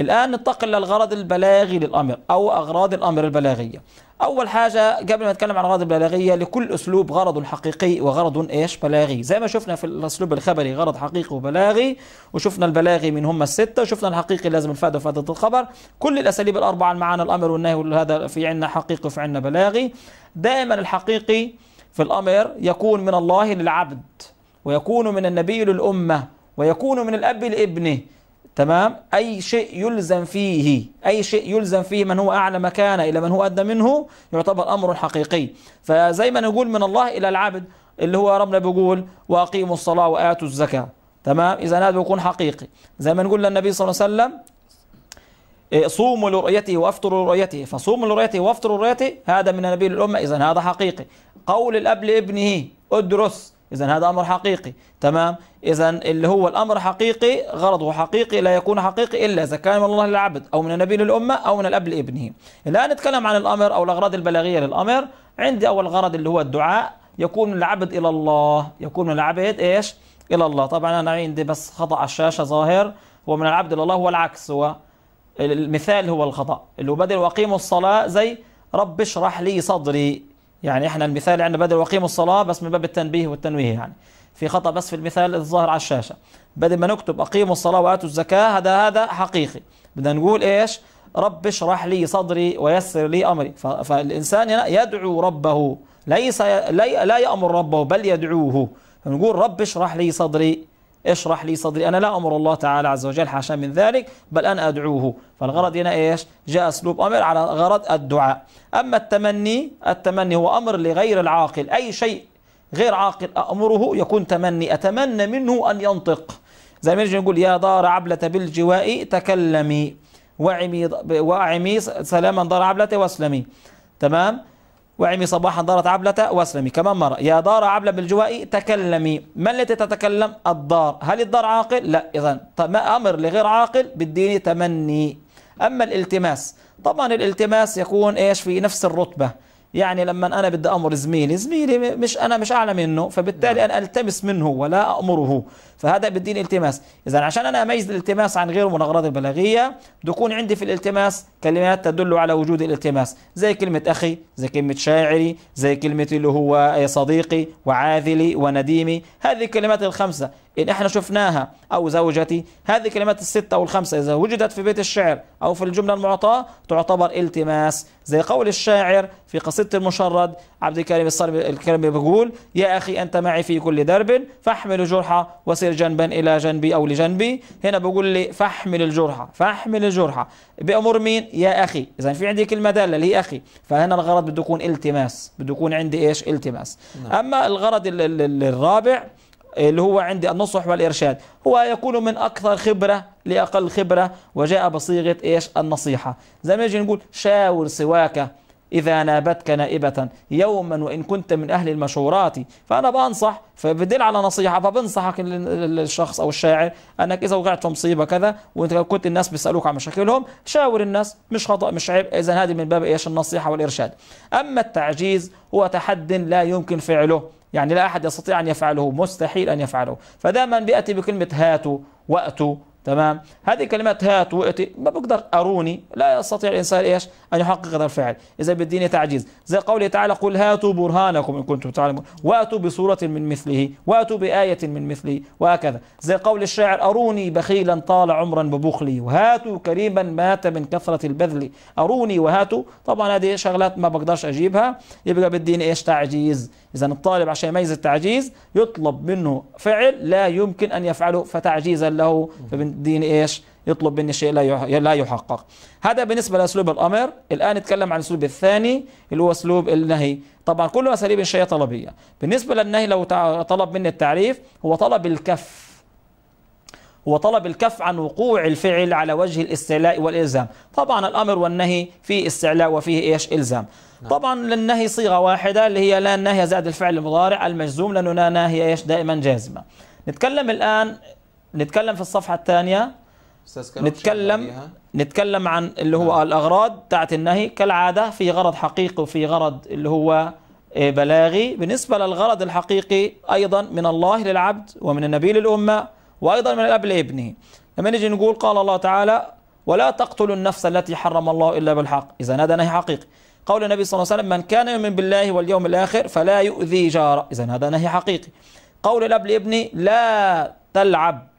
الآن ننتقل للغرض البلاغي للأمر أو أغراض الأمر البلاغية أول حاجة قبل ما نتكلم عن الأغراض البلاغية لكل أسلوب غرض حقيقي وغرض إيش بلاغي زي ما شفنا في الأسلوب الخبري غرض حقيقي وبلاغي وشفنا البلاغي من هم الستة وشفنا الحقيقي لازم الفائدة وفائدة الخبر كل الأساليب الأربعة معانا الأمر والنهي وهذا في عنا حقيقي وفي عنا بلاغي دائما الحقيقي في الأمر يكون من الله للعبد ويكون من النبي للأمة ويكون من الأب لابنه تمام أي شيء يلزم فيه أي شيء يلزم فيه من هو أعلى مكانة إلى من هو أدنى منه يعتبر أمر حقيقي فزي ما نقول من الله إلى العبد اللي هو ربنا بيقول وأقيموا الصلاة وآتوا الزكاة تمام إذا هذا بيكون حقيقي زي ما نقول للنبي صلى الله عليه وسلم إيه، صوموا لرؤيته وافطروا لرؤيته فصوموا لرؤيته وافطروا لرؤيته هذا من النبي للأمة إذا هذا حقيقي قول الأب لابنه ادرس إذا هذا أمر حقيقي تمام إذا اللي هو الأمر حقيقي غرضه حقيقي لا يكون حقيقي إلا إذا كان من الله للعبد أو من النبي للأمة أو من الأب لابنه الآن نتكلم عن الأمر أو الأغراض البلاغية للأمر عندي أول غرض اللي هو الدعاء يكون من العبد إلى الله يكون من العبد إيش إلى الله طبعا أنا عندي بس خطأ على الشاشة ظاهر هو من العبد إلى الله هو العكس هو المثال هو الخطأ اللي هو بدل وأقيموا الصلاة زي رب اشرح لي صدري يعني احنا المثال عندنا بدل وقيم الصلاة بس من باب التنبيه والتنويه يعني في خطأ بس في المثال الظاهر على الشاشة بدل ما نكتب أقيموا الصلاة وآتوا الزكاة هذا هذا حقيقي بدنا نقول إيش رب اشرح لي صدري ويسر لي أمري فالإنسان يدعو ربه ليس لا يأمر ربه بل يدعوه نقول رب اشرح لي صدري اشرح لي صدري أنا لا أمر الله تعالى عز وجل حاشا من ذلك بل أنا أدعوه فالغرض هنا إيش جاء أسلوب أمر على غرض الدعاء أما التمني التمني هو أمر لغير العاقل أي شيء غير عاقل أمره يكون تمني أتمنى منه أن ينطق زي ما نجي نقول يا دار عبلة بالجواء تكلمي وعمي, وعمي سلاما دار عبلة واسلمي تمام وعمي صباحا دارت عبلة واسلمي كمان مرة يا دار عبلة بالجوائي تكلمي ما التي تتكلم الدار هل الدار عاقل لا إذا أمر لغير عاقل بالدين تمني أما الالتماس طبعا الالتماس يكون إيش في نفس الرتبة يعني لما أنا بدي أمر زميلي زميلي مش أنا مش أعلى منه فبالتالي نعم. أنا ألتمس منه ولا أمره فهذا بدين التماس إذا عشان أنا أميز الالتماس عن غيره من الأغراض البلاغية بكون عندي في الالتماس كلمات تدل على وجود الالتماس زي كلمة أخي زي كلمة شاعري زي كلمة اللي هو صديقي وعاذلي ونديمي هذه الكلمات الخمسة إن إحنا شفناها أو زوجتي هذه الكلمات الستة أو الخمسة إذا وجدت في بيت الشعر أو في الجملة المعطاة تعتبر التماس زي قول الشاعر في قصيدة المشرد عبد الكريم الصربي الكريم بيقول يا أخي أنت معي في كل درب فاحمل جرحه وسير جنبا إلى جنبي أو لجنبي هنا بقول لي فحمل الجرحى فحمل الجرحى بأمر مين يا أخي إذا في عندي كلمة دالة اللي هي أخي فهنا الغرض بده يكون التماس بده يكون عندي إيش التماس نعم. أما الغرض الرابع اللي هو عندي النصح والإرشاد هو يكون من أكثر خبرة لأقل خبرة وجاء بصيغة إيش النصيحة زي ما نجي نقول شاور سواك إذا نابتك نائبة يوما وإن كنت من أهل المشورات فأنا بأنصح فبدل على نصيحة فبنصحك للشخص أو الشاعر أنك إذا وقعت في مصيبة كذا وإنت كنت الناس بيسألوك عن مشاكلهم شاور الناس مش خطأ مش عيب إذا هذه من باب إيش النصيحة والإرشاد أما التعجيز هو تحد لا يمكن فعله يعني لا أحد يستطيع أن يفعله مستحيل أن يفعله فدائما بيأتي بكلمة هاتوا وأتوا تمام هذه كلمات هات وقتي ما بقدر اروني لا يستطيع الانسان ايش ان يحقق هذا الفعل اذا بديني تعجيز زي قوله تعالى قل هاتوا برهانكم ان كنتم تعلمون واتوا بصوره من مثله واتوا بايه من مثله وهكذا زي قول الشاعر اروني بخيلا طال عمرا ببخلي وهاتوا كريما مات من كثره البذل اروني وهاتوا طبعا هذه شغلات ما بقدرش اجيبها يبقى بديني ايش تعجيز اذا الطالب عشان يميز التعجيز يطلب منه فعل لا يمكن ان يفعله فتعجيزا له فبن من دين إيش يطلب مني شيء لا يحقق هذا بالنسبة لأسلوب الأمر الآن نتكلم عن الأسلوب الثاني اللي هو أسلوب النهي طبعا كل أساليب الشيء طلبية بالنسبة للنهي لو طلب مني التعريف هو طلب الكف هو طلب الكف عن وقوع الفعل على وجه الاستعلاء والإلزام طبعا الأمر والنهي فيه استعلاء وفيه إيش إلزام نعم. طبعا للنهي صيغة واحدة اللي هي لا النهي زائد الفعل المضارع المجزوم لأنه لا ناهي إيش دائما جازمة نتكلم الآن نتكلم في الصفحه الثانيه نتكلم نتكلم عن اللي هو آه. الاغراض بتاعت النهي كالعاده في غرض حقيقي وفي غرض اللي هو آه، بلاغي بالنسبه للغرض الحقيقي ايضا من الله للعبد ومن النبي للامه وايضا من الاب لابنه لما نيجي نقول قال الله تعالى ولا تقتلوا النفس التي حرم الله الا بالحق اذا هذا نهي حقيقي قول النبي صلى الله عليه وسلم من كان يؤمن بالله واليوم الاخر فلا يؤذي جاره اذا هذا نهي حقيقي قول الاب لابنه لا تلعب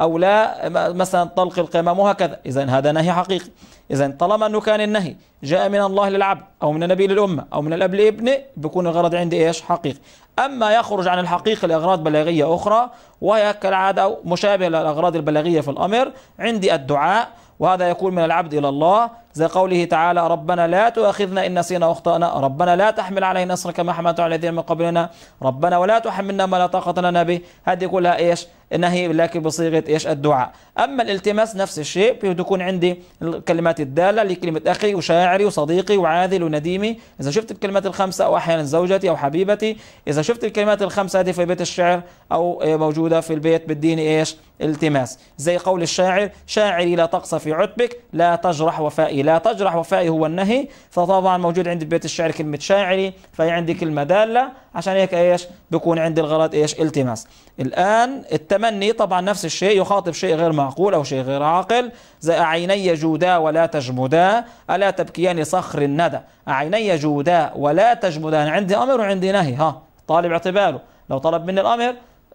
أو لا مثلا طلق القمام وهكذا إذا هذا نهي حقيقي إذا طالما أنه كان النهي جاء من الله للعبد أو من النبي للأمة أو من الأب لابنه بيكون الغرض عندي إيش حقيقي أما يخرج عن الحقيقة لأغراض بلاغية أخرى وهي كالعادة أو مشابهة للأغراض البلاغية في الأمر عندي الدعاء وهذا يكون من العبد إلى الله زي قوله تعالى ربنا لا تؤاخذنا إن نسينا وأخطأنا ربنا لا تحمل علينا إصرا كما حملته على الذين من قبلنا ربنا ولا تحملنا ما لا طاقة لنا به هذه كلها إيش نهي لكن بصيغة إيش الدعاء أما الالتماس نفس الشيء تكون عندي الكلمات الدالة لكلمة أخي وشاعري وصديقي وعاذل ونديمي إذا شفت الكلمات الخمسة أو أحيانا زوجتي أو حبيبتي إذا شفت الكلمات الخمسة هذه في بيت الشعر أو موجودة في البيت بالدين إيش التماس زي قول الشاعر شاعري لا تقصى في عتبك لا تجرح وفائي لا تجرح وفائي هو النهي فطبعا موجود عندي ببيت الشعر كلمة شاعري فهي عندي كلمة دالة عشان هيك ايش بكون عندي الغلط ايش التماس الآن التمني طبعا نفس الشيء يخاطب شيء غير معقول أو شيء غير عاقل زي أعيني جودا ولا تجمدا ألا تبكيان صخر الندى أعيني جودا ولا تجمدا عندي أمر وعندي نهي ها طالب اعتباره لو طلب مني الأمر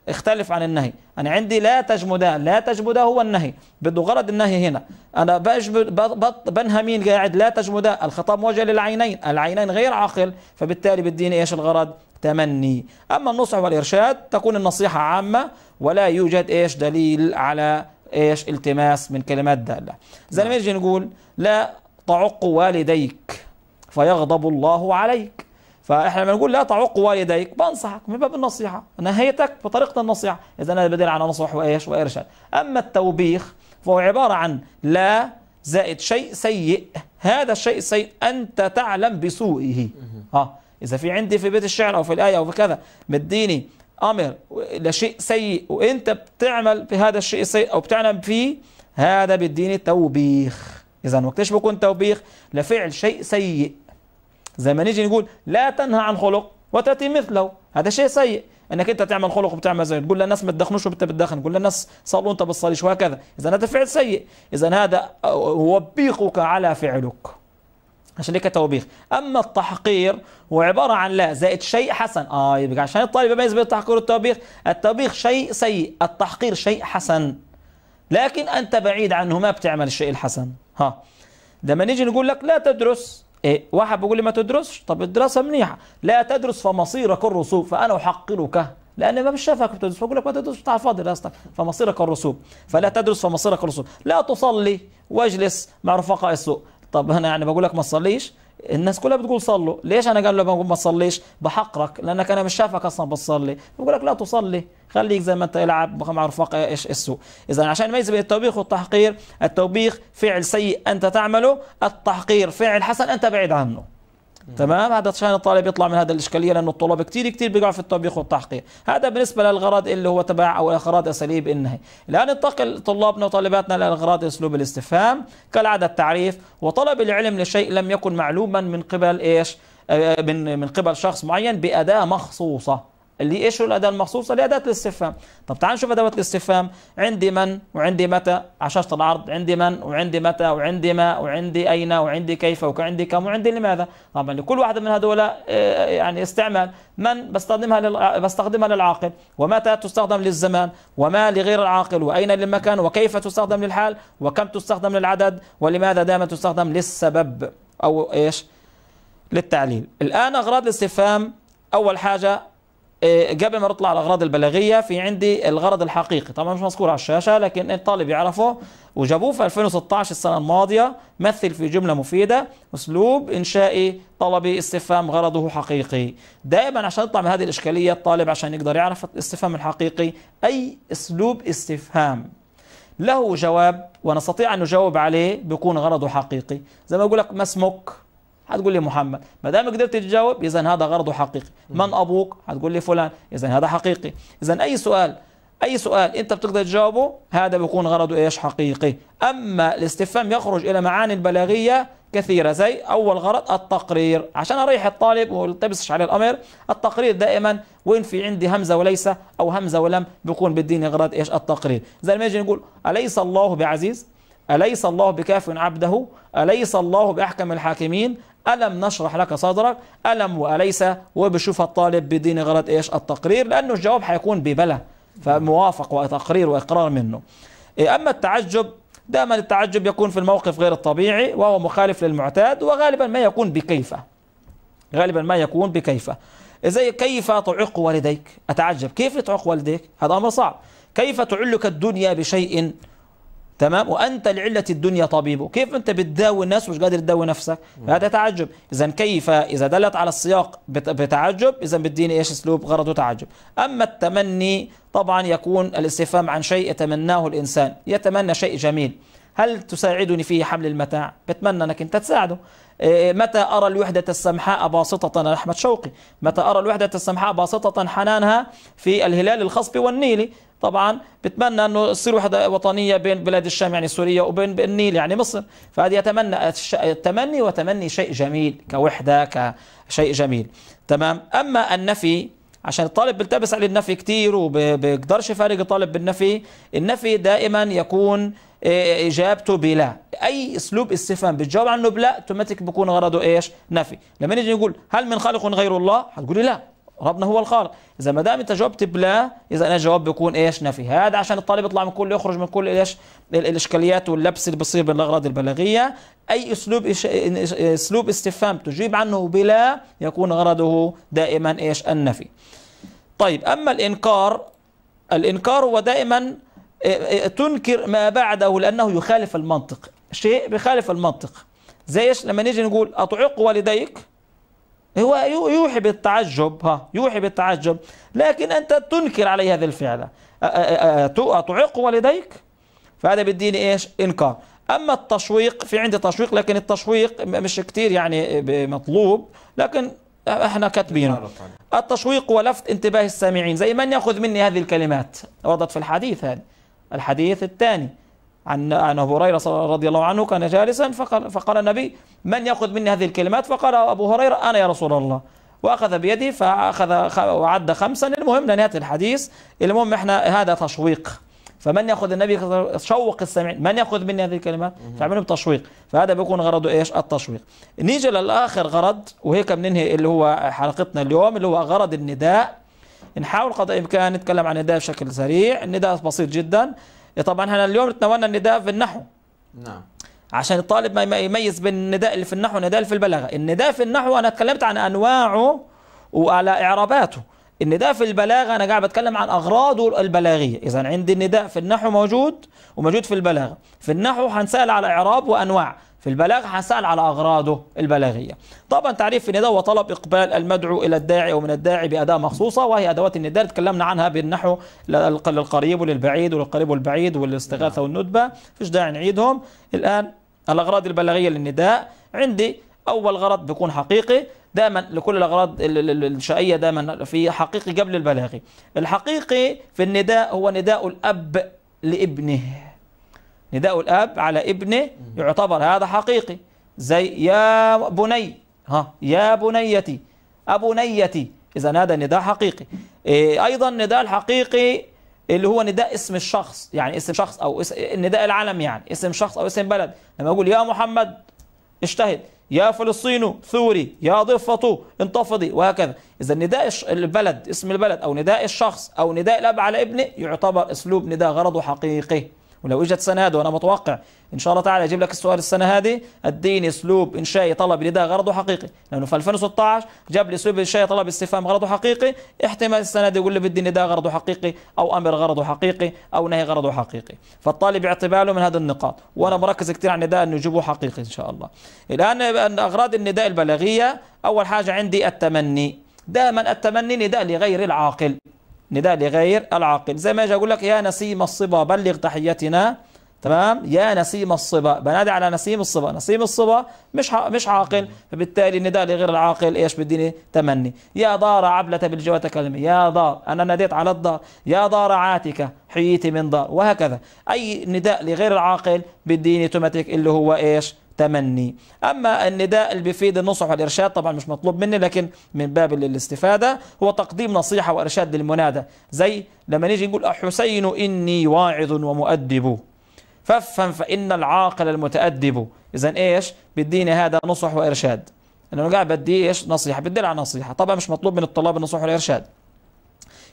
اختلف عن النهي أنا عندي لا تجمدا لا تجمدا هو النهي بده غرض النهي هنا أنا بنهى مين قاعد لا تجمدا الخطاب موجه للعينين العينين غير عاقل فبالتالي بالدين إيش الغرض تمني أما النصح والإرشاد تكون النصيحة عامة ولا يوجد إيش دليل على إيش التماس من كلمات دالة زي ما نعم. نجي نقول لا تعق والديك فيغضب الله عليك فاحنا لما نقول لا تعق والديك بنصحك من باب النصيحه نهيتك بطريقه النصيحه اذا انا بدل على نصح وايش وارشاد اما التوبيخ فهو عباره عن لا زائد شيء سيء هذا الشيء السيء انت تعلم بسوئه ها اذا في عندي في بيت الشعر او في الايه او في كذا مديني امر لشيء سيء وانت بتعمل بهذا الشيء السيء او بتعلم فيه هذا بديني توبيخ اذا وقتش بكون توبيخ لفعل شيء سيء زي ما نيجي نقول لا تنهى عن خلق وتأتي مثله هذا شيء سيء انك انت تعمل خلق وبتعمل زي تقول للناس ما تدخنوش وانت بتدخن تقول للناس صلوا انت بتصليش وهكذا اذا هذا فعل سيء اذا هذا وبيخك على فعلك عشان هيك توبيخ اما التحقير هو عباره عن لا زائد شيء حسن اه يبقى عشان الطالب يميز بين التحقير والتوبيخ التوبيخ شيء سيء التحقير شيء حسن لكن انت بعيد عنه ما بتعمل الشيء الحسن ها لما نيجي نقول لك لا تدرس إيه واحد بيقول لي ما تدرسش طب الدراسه منيحه لا تدرس فمصيرك الرسوب فانا احقرك لان ما مش شافك بتدرس بقول لك ما تدرس بتاع فاضل يا فمصيرك الرسوب فلا تدرس فمصيرك الرسوب لا تصلي واجلس مع رفقاء السوء طب انا يعني بقول لك ما تصليش الناس كلها بتقول صلوا ليش انا قال له ما تصليش بحقرك لانك انا مش شايفك اصلا بتصلي بقول لك لا تصلي خليك زي ما انت العب مع رفاق ايش السوء اذا عشان نميز بين التوبيخ والتحقير التوبيخ فعل سيء انت تعمله التحقير فعل حسن انت بعيد عنه تمام هذا عشان الطالب يطلع من هذا الاشكاليه لانه الطلاب كثير كثير بيقعوا في التوبيخ والتحقيق هذا بالنسبه للغرض اللي هو تبع او اغراض اساليب النهي الان انتقل طلابنا وطالباتنا لاغراض اسلوب الاستفهام كالعاده التعريف وطلب العلم لشيء لم يكن معلوما من قبل ايش آه، آه، من من قبل شخص معين باداه مخصوصه اللي ايش هو الاداه المخصوصه اللي اداه الاستفهام طب تعال نشوف ادوات الاستفهام عندي من وعندي متى عشاشه العرض عندي من وعندي متى وعندي ما وعندي اين وعندي كيف وعندي كم وعندي لماذا طبعا لكل واحده من هذول آه، يعني استعمال من بستخدمها لل... بستخدمها للعاقل ومتى تستخدم للزمان وما لغير العاقل واين للمكان وكيف تستخدم للحال وكم تستخدم للعدد ولماذا دائما تستخدم للسبب او ايش للتعليل الان اغراض الاستفهام اول حاجه آه، قبل ما نطلع على الأغراض البلاغية في عندي الغرض الحقيقي طبعا مش مذكور على الشاشة لكن الطالب يعرفه وجابوه في 2016 السنة الماضية مثل في جملة مفيدة أسلوب إنشائي طلبي استفهام غرضه حقيقي دائما عشان يطلع من هذه الإشكالية الطالب عشان يقدر يعرف الاستفهام الحقيقي أي أسلوب استفهام له جواب ونستطيع أن نجاوب عليه بيكون غرضه حقيقي زي ما أقول لك ما اسمك هتقول لي محمد ما دام قدرت تجاوب اذا هذا غرضه حقيقي من ابوك هتقول لي فلان اذا هذا حقيقي اذا اي سؤال اي سؤال انت بتقدر تجاوبه هذا بيكون غرضه ايش حقيقي اما الاستفهام يخرج الى معاني بلاغيه كثيرة زي أول غرض التقرير عشان أريح الطالب وتبسش عليه الأمر التقرير دائما وين في عندي همزة وليس أو همزة ولم بيكون بديني غرض إيش التقرير زي ما يجي نقول أليس الله بعزيز أليس الله بكاف عبده أليس الله بأحكم الحاكمين ألم نشرح لك صدرك ألم وأليس وبشوف الطالب بدين غلط إيش التقرير لأنه الجواب حيكون ببلا فموافق وتقرير وإقرار منه إيه، أما التعجب دائما التعجب يكون في الموقف غير الطبيعي وهو مخالف للمعتاد وغالبا ما يكون بكيفة غالبا ما يكون بكيفة زي كيف تعق والديك أتعجب كيف تعق والديك هذا أمر صعب كيف تعلك الدنيا بشيء تمام وأنت لعلة الدنيا طبيبه كيف أنت بتداوي الناس ومش قادر تداوي نفسك هذا تعجب إذا كيف إذا دلت على السياق بتعجب إذا بالدين إيش أسلوب غرضه تعجب أما التمني طبعا يكون الاستفهام عن شيء يتمناه الإنسان يتمنى شيء جميل هل تساعدني في حمل المتاع بتمنى أنك أنت تساعده إيه، إيه، متى أرى الوحدة السمحاء باسطة أحمد شوقي متى أرى الوحدة السمحاء باسطة حنانها في الهلال الخصب والنيلي طبعا بتمنى انه تصير وحده وطنيه بين بلاد الشام يعني سوريا وبين النيل يعني مصر فهذه يتمنى التمني وتمني شيء جميل كوحده كشيء جميل تمام اما النفي عشان الطالب بيلتبس عليه النفي كثير وبيقدرش يفارق الطالب بالنفي النفي دائما يكون آه، اجابته بلا اي اسلوب استفهام بتجاوب عنه بلا اوتوماتيك بيكون غرضه ايش نفي لما نيجي نقول هل من خالق غير الله هتقولي لا ربنا هو الخالق اذا ما دام انت جاوبت بلا اذا انا الجواب بيكون ايش نفي هذا عشان الطالب يطلع من كل يخرج من كل ايش الاشكاليات واللبس اللي بيصير بالاغراض البلاغيه اي اسلوب إش... اسلوب استفهام تجيب عنه بلا يكون غرضه دائما ايش النفي طيب اما الانكار الانكار هو دائما تنكر ما بعده لانه يخالف المنطق شيء بخالف المنطق زي ايش لما نيجي نقول اطعق والديك هو يوحي بالتعجب ها يوحي بالتعجب لكن أنت تنكر عليه هذا الفعل تعق والديك فهذا بالدين إيش إنكار أما التشويق في عندي تشويق لكن التشويق مش كتير يعني مطلوب لكن احنا كاتبينه التشويق ولفت انتباه السامعين زي من ياخذ مني هذه الكلمات وردت في الحديث هذه الحديث الثاني عن عن هريرة رضي الله عنه كان جالسا فقال, فقال النبي من يأخذ مني هذه الكلمات فقال أبو هريرة أنا يا رسول الله وأخذ بيده فأخذ وعد خمسا المهم لنهايه الحديث المهم إحنا هذا تشويق فمن ياخذ النبي شوق السامعين من ياخذ مني هذه الكلمات فعملوا بتشويق فهذا بيكون غرضه ايش التشويق نيجي للاخر غرض وهيك بننهي اللي هو حلقتنا اليوم اللي هو غرض النداء نحاول قدر الامكان نتكلم عن النداء بشكل سريع النداء بسيط جدا طبعا احنا اليوم تناولنا النداء في النحو نعم عشان الطالب ما يميز بين النداء اللي في النحو والنداء اللي في البلاغه النداء في النحو انا اتكلمت عن انواعه وعلى اعراباته النداء في البلاغه انا قاعد بتكلم عن اغراضه البلاغيه اذا عندي النداء في النحو موجود وموجود في البلاغه في النحو هنسال على اعراب وانواع في البلاغ هنسأل على أغراضه البلاغية طبعا تعريف النداء وطلب إقبال المدعو إلى الداعي أو من الداعي بأداة مخصوصة وهي أدوات النداء تكلمنا عنها بالنحو للقريب وللبعيد وللقريب والبعيد والاستغاثة نعم. والندبة فيش داعي نعيدهم الآن الأغراض البلاغية للنداء عندي أول غرض بيكون حقيقي دائما لكل الاغراض الشقيه دائما في حقيقي قبل البلاغي الحقيقي في النداء هو نداء الاب لابنه نداء الاب على ابنه يعتبر هذا حقيقي زي يا بني ها يا بنيتي ابنيتي اذا هذا نداء حقيقي إيه ايضا النداء الحقيقي اللي هو نداء اسم الشخص يعني اسم شخص او اسم النداء العلم يعني اسم شخص او اسم بلد لما اقول يا محمد اجتهد يا فلسطين ثوري يا ضفة انتفضي وهكذا إذا نداء البلد اسم البلد أو نداء الشخص أو نداء الأب على ابنه يعتبر أسلوب نداء غرضه حقيقي ولو اجت سنه هذه وانا متوقع ان شاء الله تعالى اجيب لك السؤال السنه هذه اديني اسلوب انشائي طلبي لده غرضه حقيقي لانه في 2016 جاب لي اسلوب انشائي طلب استفهام غرضه حقيقي احتمال السنه دي يقول لي بدي نداء غرضه حقيقي او امر غرضه حقيقي او نهي غرضه حقيقي فالطالب اعتباره من هذه النقاط وانا مركز كثير على النداء انه يجيبوه حقيقي ان شاء الله الان اغراض النداء البلاغيه اول حاجه عندي التمني دائما التمني نداء لغير العاقل نداء لغير العاقل زي ما اجي اقول لك يا نسيم الصبا بلغ تحيتنا تمام يا نسيم الصبا بنادي على نسيم الصبا نسيم الصبا مش مش عاقل فبالتالي النداء لغير العاقل ايش بديني تمني يا دار عبلة بالجوة تكلمي يا دار انا ناديت على الدار يا دار عاتكة حييتي من دار وهكذا اي نداء لغير العاقل بديني اوتوماتيك اللي هو ايش التمني أما النداء اللي بيفيد النصح والإرشاد طبعا مش مطلوب مني لكن من باب الاستفادة هو تقديم نصيحة وإرشاد للمنادى زي لما نيجي نقول أحسين إني واعظ ومؤدب فافهم فإن العاقل المتأدب إذا إيش بديني هذا نصح وإرشاد أنا قاعد بدي إيش نصيحة بدي على نصيحة طبعا مش مطلوب من الطلاب النصح والإرشاد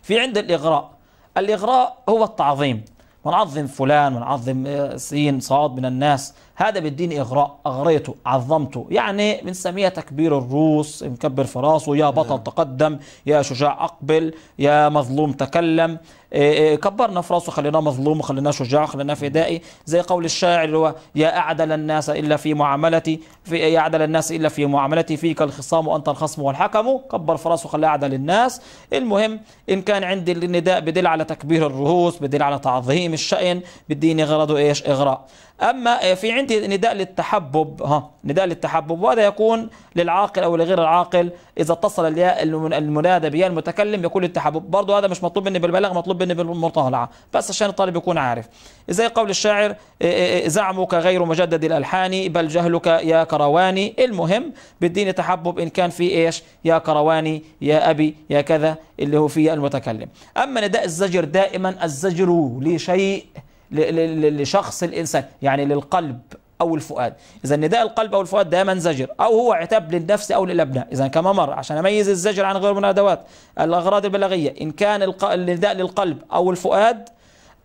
في عند الإغراء الإغراء هو التعظيم ونعظم فلان ونعظم آه، سين صاد من الناس هذا بالدين إغراء أغريته عظمته يعني بنسميها تكبير الروس مكبر في راسه يا بطل نعم. تقدم يا شجاع أقبل يا مظلوم تكلم إيه، إيه، كبرنا في راسه خليناه مظلوم خليناه شجاع خليناه فدائي زي قول الشاعر اللي هو يا أعدل الناس إلا في معاملتي في يا أعدل الناس إلا في معاملتي فيك الخصام وأنت الخصم والحكم كبر في راسه خلاه أعدل الناس المهم إن كان عندي النداء بدل على تكبير الرؤوس بدل على تعظيم الشأن بالدين غرضه إيش إغراء أما آه، في عندي نداء للتحبب ها نداء للتحبب وهذا يكون للعاقل أو لغير العاقل إذا اتصل الياء المنادى بياء المتكلم يكون للتحبب برضه هذا مش مطلوب مني بالبلاغ مطلوب مني بالمطالعة بس عشان الطالب يكون عارف زي قول الشاعر آه، آه، زعمك غير مجدد الألحان بل جهلك يا كرواني المهم بالدين تحبب إن كان في إيش يا كرواني يا أبي يا كذا اللي هو في المتكلم أما نداء الزجر دائما الزجر لشيء لشخص الإنسان يعني للقلب أو الفؤاد إذا نداء القلب أو الفؤاد ده منزجر أو هو عتاب للنفس أو للأبناء إذا كما مر عشان أميز الزجر عن غير المنادوات الأغراض البلاغية إن كان النداء للقلب أو الفؤاد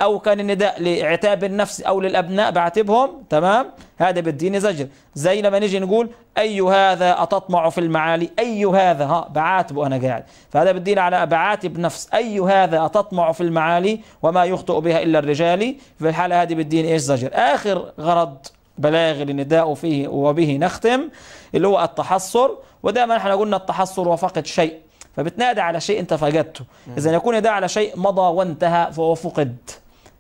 أو كان النداء لعتاب النفس أو للأبناء بعاتبهم تمام هذا بالدين زجر زي لما نيجي نقول أي هذا أتطمع في المعالي أي هذا ها بعاتبه أنا قاعد فهذا بالدين على بعاتب نفس أي هذا أتطمع في المعالي وما يخطئ بها إلا الرجال في الحالة هذه بالدين إيش زجر آخر غرض بلاغ للنداء فيه وبه نختم اللي هو التحصر ودائما احنا قلنا التحصر وفقد شيء فبتنادى على شيء انت فقدته اذا يكون ده على شيء مضى وانتهى فهو فقد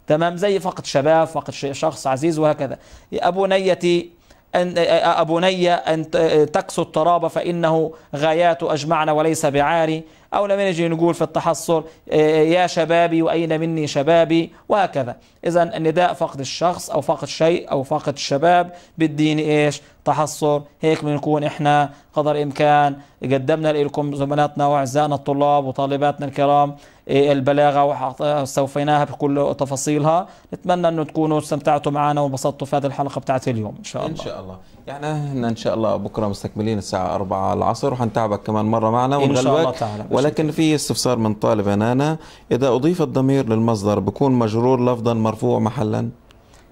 تمام زي فقد شباب فقد شخص عزيز وهكذا أبو نيتي أن أبو نية أن تكسو التراب فإنه غايات أجمعنا وليس بعاري أو لما نجي نقول في التحصر آه، يا شبابي وأين مني شبابي وهكذا إذا النداء فقد الشخص أو فقد شيء أو فقد الشباب بالدين إيش تحصر هيك بنكون إحنا قدر إمكان قدمنا لكم زملاتنا وأعزائنا الطلاب وطالباتنا الكرام إيه، البلاغة واستوفيناها بكل تفاصيلها نتمنى أنه تكونوا استمتعتوا معنا وانبسطتوا في هذه الحلقة بتاعت اليوم إن شاء الله إن شاء الله يعني احنا إن شاء الله بكرة مستكملين الساعة 4 العصر وحنتعبك كمان مرة معنا إن شاء الله تعالى ولكن في استفسار من طالب عنانا إذا أضيف الضمير للمصدر بكون مجرور لفظا مرفوع محلا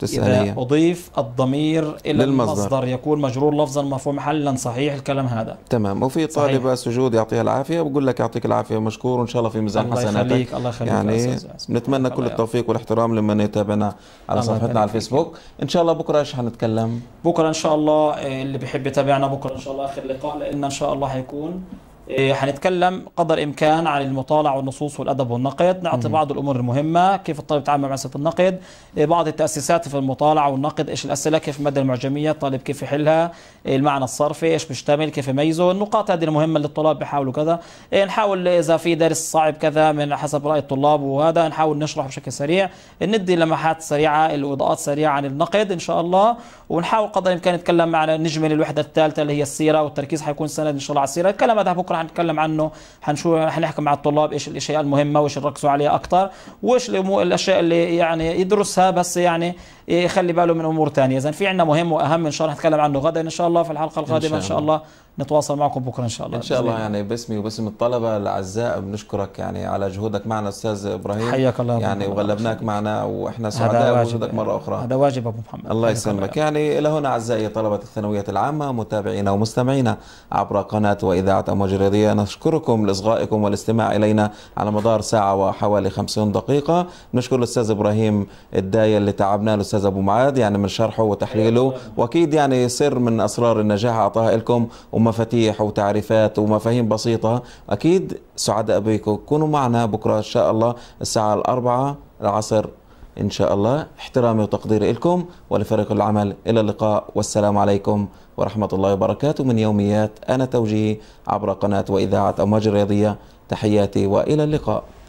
إذا أضيف الضمير إلى للمصدر. المصدر يكون مجرور لفظا مفهوم محلا صحيح الكلام هذا تمام وفي طالبة صحيح. سجود يعطيها العافية بقول لك يعطيك العافية مشكور وإن شاء الله في ميزان حسناتك الله يخليك الله يخليك يعني نتمنى كل التوفيق والإحترام لمن يتابعنا على صفحتنا على الفيسبوك إن شاء الله بكرة إيش هنتكلم بكرة إن شاء الله إيه، اللي بيحب يتابعنا بكرة إن شاء الله آخر لقاء لأن إن شاء الله هيكون إيه، حنتكلم قدر الامكان عن المطالعه والنصوص والادب والنقد نعطي بعض الامور المهمه كيف الطالب يتعامل مع مساله النقد إيه، بعض التاسيسات في المطالعه والنقد ايش الاسئله كيف الماده المعجميه الطالب كيف يحلها إيه، المعنى الصرفي ايش بيشتمل كيف يميزه النقاط هذه المهمه اللي الطلاب بيحاولوا كذا نحاول اذا في درس صعب كذا من حسب راي الطلاب وهذا نحاول نشرح بشكل سريع ندي لمحات سريعه الاضاءات سريعه عن النقد ان شاء الله ونحاول قدر الامكان نتكلم على نجمل الوحده الثالثه اللي هي السيره والتركيز حيكون سند ان شاء الله على السيره الكلام هذا بكره حنتكلم عنه حنشوف حنحكي مع الطلاب ايش الاشياء المهمه وايش يركزوا عليها اكثر وايش الاشياء اللي يعني يدرسها بس يعني يخلي باله من امور ثانيه اذا في عندنا مهم واهم ان شاء الله نتكلم عنه غدا ان شاء الله في الحلقه القادمه ان شاء الله, إن شاء الله. نتواصل معكم بكره ان شاء الله ان شاء الله يعني باسمي وباسم الطلبه الاعزاء بنشكرك يعني على جهودك معنا استاذ ابراهيم حياك الله يعني وغلبناك معنا واحنا سعداء بوجودك مره اخرى هذا واجب ابو محمد الله يسلمك يعني الى هنا اعزائي طلبه الثانويه العامه متابعينا ومستمعينا عبر قناه واذاعه امواج رياضيه نشكركم لاصغائكم والاستماع الينا على مدار ساعه وحوالي 50 دقيقه نشكر الاستاذ ابراهيم الدايه اللي تعبنا الاستاذ الاستاذ ابو معاذ يعني من شرحه وتحليله واكيد يعني سر من اسرار النجاح اعطاها لكم ومفاتيح وتعريفات ومفاهيم بسيطه اكيد سعداء بكم كونوا معنا بكره ان شاء الله الساعه الأربعة العصر ان شاء الله احترامي وتقديري لكم ولفريق العمل الى اللقاء والسلام عليكم ورحمه الله وبركاته من يوميات انا توجيهي عبر قناه واذاعه امواج الرياضيه تحياتي والى اللقاء